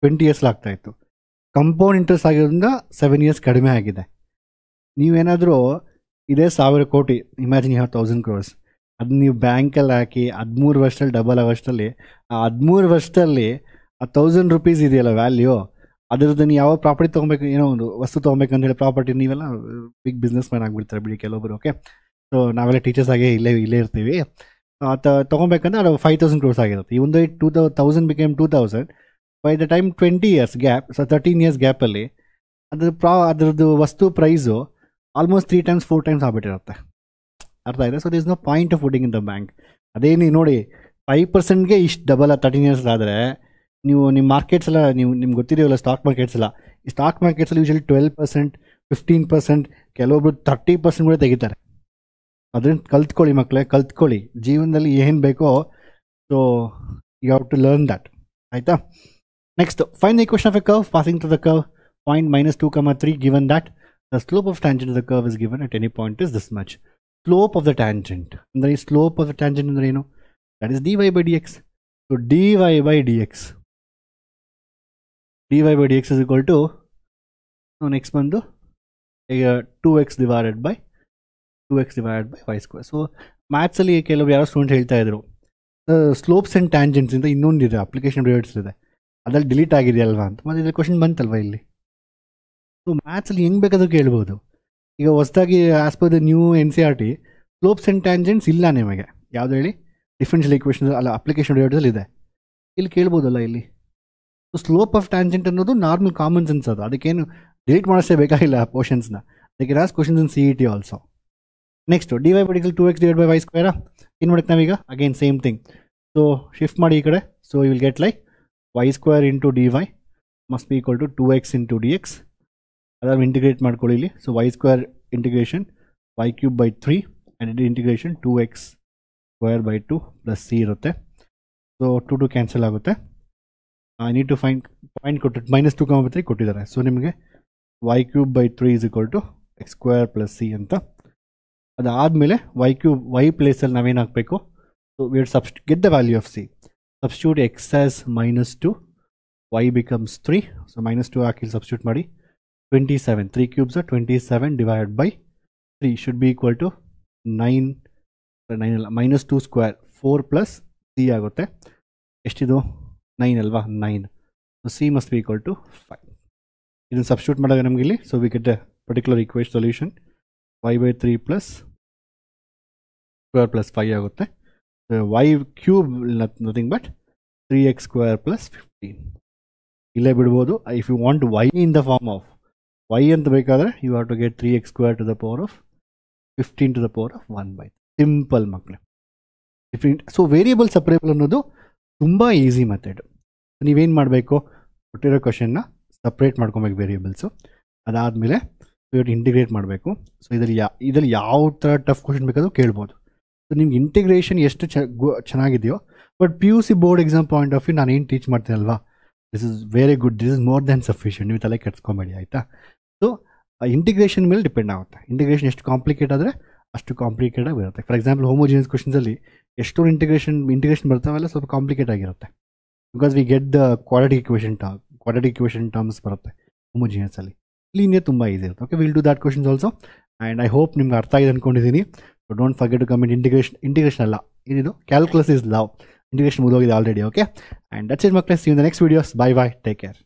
ಟ್ವೆಂಟಿ ಇಯರ್ಸ್ ಆಗ್ತಾಯಿತ್ತು ಕಂಪೌಂಡ್ ಇಂಟ್ರೆಸ್ಟ್ ಆಗಿರೋದ್ರಿಂದ ಸೆವೆನ್ ಇಯರ್ಸ್ ಕಡಿಮೆ ಆಗಿದೆ ನೀವೇನಾದರೂ ಇದೇ ಸಾವಿರ ಕೋಟಿ ಇಮ್ಯಾಜಿನ್ ಯಾವ ತೌಸಂಡ್ ಕ್ರೋರ್ಸ್ ಅದು ನೀವು ಬ್ಯಾಂಕಲ್ಲಿ ಹಾಕಿ ಹದಿಮೂರು ವರ್ಷದಲ್ಲಿ ಡಬಲ್ ಆ ವರ್ಷದಲ್ಲಿ ಆ ಹದಿಮೂರು ವರ್ಷದಲ್ಲಿ ಆ ತೌಸಂಡ್ ರುಪೀಸ್ ಇದೆಯಲ್ಲ ವ್ಯಾಲ್ಯೂ ಅದರದ್ದು ನೀವು ಯಾವ ಪ್ರಾಪರ್ಟಿ ತೊಗೊಬೇಕು ಏನೋ ಒಂದು ವಸ್ತು ತೊಗೊಬೇಕಂತ ಹೇಳಿ ಪ್ರಾಪರ್ಟಿ ನೀವೆಲ್ಲ ಬಿಗ್ ಬಿಸ್ನೆಸ್ ಮ್ಯಾನ್ ಆಗಿಬಿಡ್ತಾರೆ ಬಿಡಿ ಕೆಲವೊಬ್ಬರು ಓಕೆ ಸೊ ನಾವೆಲ್ಲ ಟೀಚರ್ಸ್ ಆಗಿ ಇಲ್ಲೇ ಇಲ್ಲೇ ಇರ್ತೀವಿ ತೊಗೊಬೇಕಂದ್ರೆ ಅದು ಫೈವ್ ತೌಸಂಡ್ ಕ್ರೋರ್ಸ್ ಆಗಿರುತ್ತೆ ಈ ಒಂದು two thou thousand became two thousand by the time twenty years gap so thirteen years ಗ್ಯಾಪಲ್ಲಿ ಅದ್ರ ಪ್ರಾ ಅದರದ್ದು ವಸ್ತು price almost three times four times ಆಗ್ಬಿಟ್ಟಿರುತ್ತೆ ಅರ್ಥ ಇದೆ so this no point of putting in the bank ಅದೇ ನೀವು ನೋಡಿ ಫೈವ್ ಪರ್ಸೆಂಟ್ಗೆ ಇಷ್ಟು ಡಬಲ್ ಆ ತರ್ಟೀನ್ ಇಯರ್ಸ್ ಆದರೆ ನೀವು ನಿಮ್ಮ ಮಾರ್ಕೆಟ್ಸ್ ಎಲ್ಲ ನೀವು ನಿಮ್ಗೆ ಗೊತ್ತಿದೆಯಲ್ಲ ಸ್ಟಾಕ್ ಮಾರ್ಕೆಟ್ಸ್ ಎಲ್ಲ ಈ ಸ್ಟಾಕ್ ಮಾರ್ಕೆಟ್ಸಲ್ಲಿ usually twelve percent fifteen percent ಕೆಲವೊಬ್ರು ತರ್ಟಿ ಪರ್ಸೆಂಟ್ ಕೂಡ ತೆಗಿತಾರೆ ಅದರಿಂದ ಕಲ್ತ್ಕೊಳ್ಳಿ ಮಕ್ಕಳೇ ಕಲ್ತ್ಕೊಳ್ಳಿ ಜೀವನದಲ್ಲಿ ಏನು ಬೇಕೋ so you have to learn that ಆಯಿತಾ next fine the equation of a curve passing to the curve point minus two comma three given that the slope of tangent the curve is given at any point is this much slope of the tangent ಅಂದರೆ ಈ slope of the tangent ಅಂದರೆ ಏನು that is D Y by D X so D Y by D X D Y by D X is equal to next ಬಂದು ಈಗ two X divided by two X divided by Y square so ಮ್ಯಾಥ್ಸಲ್ಲಿ ಕೆಲವರು ಯಾರೋ student ಹೇಳ್ತಾ ಇದ್ರು slopes and tangents ಅಂತ ಇನ್ನೊಂದು ಇದೆ ಅಪ್ಲಿಕೇಶನ್ ಡೇಟ್ಸ್ ಇದೆ ಅದ್ರಲ್ಲಿ ಡಿಲೀಟ್ ಆಗಿದೆಯಲ್ವಾ ಅಂತ ಮತ್ತೆ ಇದ್ರ ಕ್ವಶನ್ ಬಂತಲ್ವ ಇಲ್ಲಿ ಸೊ ಮ್ಯಾಥ್ಸಲ್ಲಿ ಹೆಂಗೆ ಬೇಕಾದರೂ ಕೇಳ್ಬೋದು ಈಗ ಹೊಸದಾಗಿ as per the new N C R T slopes and tangents ಇಲ್ಲ ನಿಮಗೆ ಯಾವ್ದು ಹೇಳಿ ಡಿಫ್ರೆನ್ಷಿಯಲ್ ಇಕ್ವೇಷನ್ ಅಲ್ಲ ಅಪ್ಲಿಕೇಶನ್ ಡೇಟ್ಸಲ್ಲಿ ಇದೆ ಇಲ್ಲಿ ಕೇಳ್ಬೋದಲ್ಲ ಇಲ್ಲಿ ಸೊ ಸ್ಲೋಪ್ ಆಫ್ ಟ್ಯಾಂಜೆಂಟ್ ಅನ್ನೋದು ನಾರ್ಮಲ್ ಕಾಮನ್ ಸೆನ್ಸ್ ಅದು ಅದಕ್ಕೇನು ಡಿಲೀಟ್ ಮಾಡಿಸೇ ಬೇಕಾಗಿಲ್ಲ ಪೋರ್ಷನ್ಸ್ನ ಅದಕ್ಕೆ as questions in C E T also next D Y ಬಡಿಕಲ್ two X divide by Y ಸ್ಕ್ವೇರಾ ಏನು ಮಾಡಕ್ಕೆ ನಾವೀಗ again same thing so shift ಮಾಡಿ ಈ ಕಡೆ so you will get like Y square into D Y must be equal to two X into D X ಅದಾದ್ರೂ integrate ಮಾಡ್ಕೊಳ್ಳಿ ಇಲ್ಲಿ so Y square integration Y cube by three and integration two X square by two plus C ಇರುತ್ತೆ so two two cancel ಆಗುತ್ತೆ we need to find point को minus two comma three को so नि Y cube by three is equal to X X square plus सी अंत अदले Y cube Y प्लेसल नवेन हाको so we substitute the value of C substitute X minus two Y becomes three so minus two हाकि सब्स्टिट्यूटी twenty seven three cubes twenty seven divide by three should be equal to nine nine two square four plus C आगते एस्टू nine ಅಲ್ವಾ nine so C must be equal to five ಇದನ್ನು substitute ಮಾಡಿದಾಗ ನಮಗೆ ಇಲ್ಲಿ so we get a particular ಈಕ್ವೇಶ್ solution Y by three plus square plus five ಆಗುತ್ತೆ Y cube nothing but three X square plus fifteen ಇಲ್ಲೇ ಬಿಡ್ಬೋದು if you want Y in the form of Y ಅಂತ ಬೇಕಾದರೆ you have to get three X square to the power of fifteen to the power of one by simple ಮಕ್ಕಳು different so variable separable ಅನ್ನೋದು ತುಂಬ easy method ನೀವೇನು ಮಾಡಬೇಕು ಕೊಟ್ಟಿರೋ ಕ್ವಶನ್ನ separate ಮಾಡ್ಕೊಬೇಕು ವೇರಿಯೇಬಲ್ಸು ಅದಾದಮೇಲೆ ಇವ್ರು ಇಂಟಿಗ್ರೇಟ್ ಮಾಡಬೇಕು ಸೊ ಇದರಲ್ಲಿ ಯಾ ಇದರಲ್ಲಿ ಯಾವ ಥರ ಟಫ್ ಕ್ವಶನ್ ಬೇಕಾದರೂ ಕೇಳ್ಬೋದು ಸೊ ನಿಮ್ಗೆ ಇಂಟಿಗ್ರೇಷನ್ ಎಷ್ಟು ಚ ಚೆನ್ನಾಗಿದೆಯೋ but P U C board exam point of view ನಾನು ಏನು ಟೀಚ್ ಮಾಡ್ತೀನಲ್ವಾ this is very good this is more than sufficient ನೀವು ತಲೆ ಕೆಡ್ಸ್ಕೊಬೇಡಿ ಆಯಿತಾ ಸೊ ಇಂಟಿಗ್ರೇಷನ್ ಮೇಲೆ ಡಿಪೆಂಡ್ ಆಗುತ್ತೆ ಇಂಟಿಗ್ರೇಷನ್ ಎಷ್ಟು ಕಾಂಪ್ಲಿಕೇಟ್ ಆದರೆ ಅಷ್ಟು ಕಾಂಪ್ಲಿಕೇಟಾಗಿ ಬರುತ್ತೆ ಫಾರ್ ಎಕ್ಸಾಂಪಲ್ ಹೋಮೋಜಿನಿಯಸ್ ಕ್ವಶನ್ಸಲ್ಲಿ ಎಷ್ಟೊಂದು ಇಂಟಿಗ್ರೇಷನ್ ಇಂಟಿಗ್ರೇಷನ್ ಬರ್ತಾವೆಲ್ಲ ಸ್ವಲ್ಪ ಕಾಂಪ್ಲಿಕೇಟ್ ಆಗಿರುತ್ತೆ because we get the quadratic equation term quadratic equation terms ಬರುತ್ತೆ ಹೋಮೋಜಿನಿಯಸಲ್ಲಿ ಲೀನಿಯರ್ ತುಂಬ ಈಸಿ ಇರುತ್ತೆ okay will do that questions also and I hope ನಿಮ್ಗೆ ಅರ್ಥ ಆಗಿದೆ ಅಂದ್ಕೊಂಡಿದ್ದೀನಿ so don't forget to comment integration integration ಅಲ್ಲ ಏನಿದು ಕ್ಯಾಲ್ಕುಲಸ್ ಇಸ್ ಲವ್ ಇಂಟಿಗ್ರೇಷನ್ ಮುಗಿದೋಗಿದೆ already okay and that's it ಮಕ್ಕಳೇ see in the next videos bye bye take care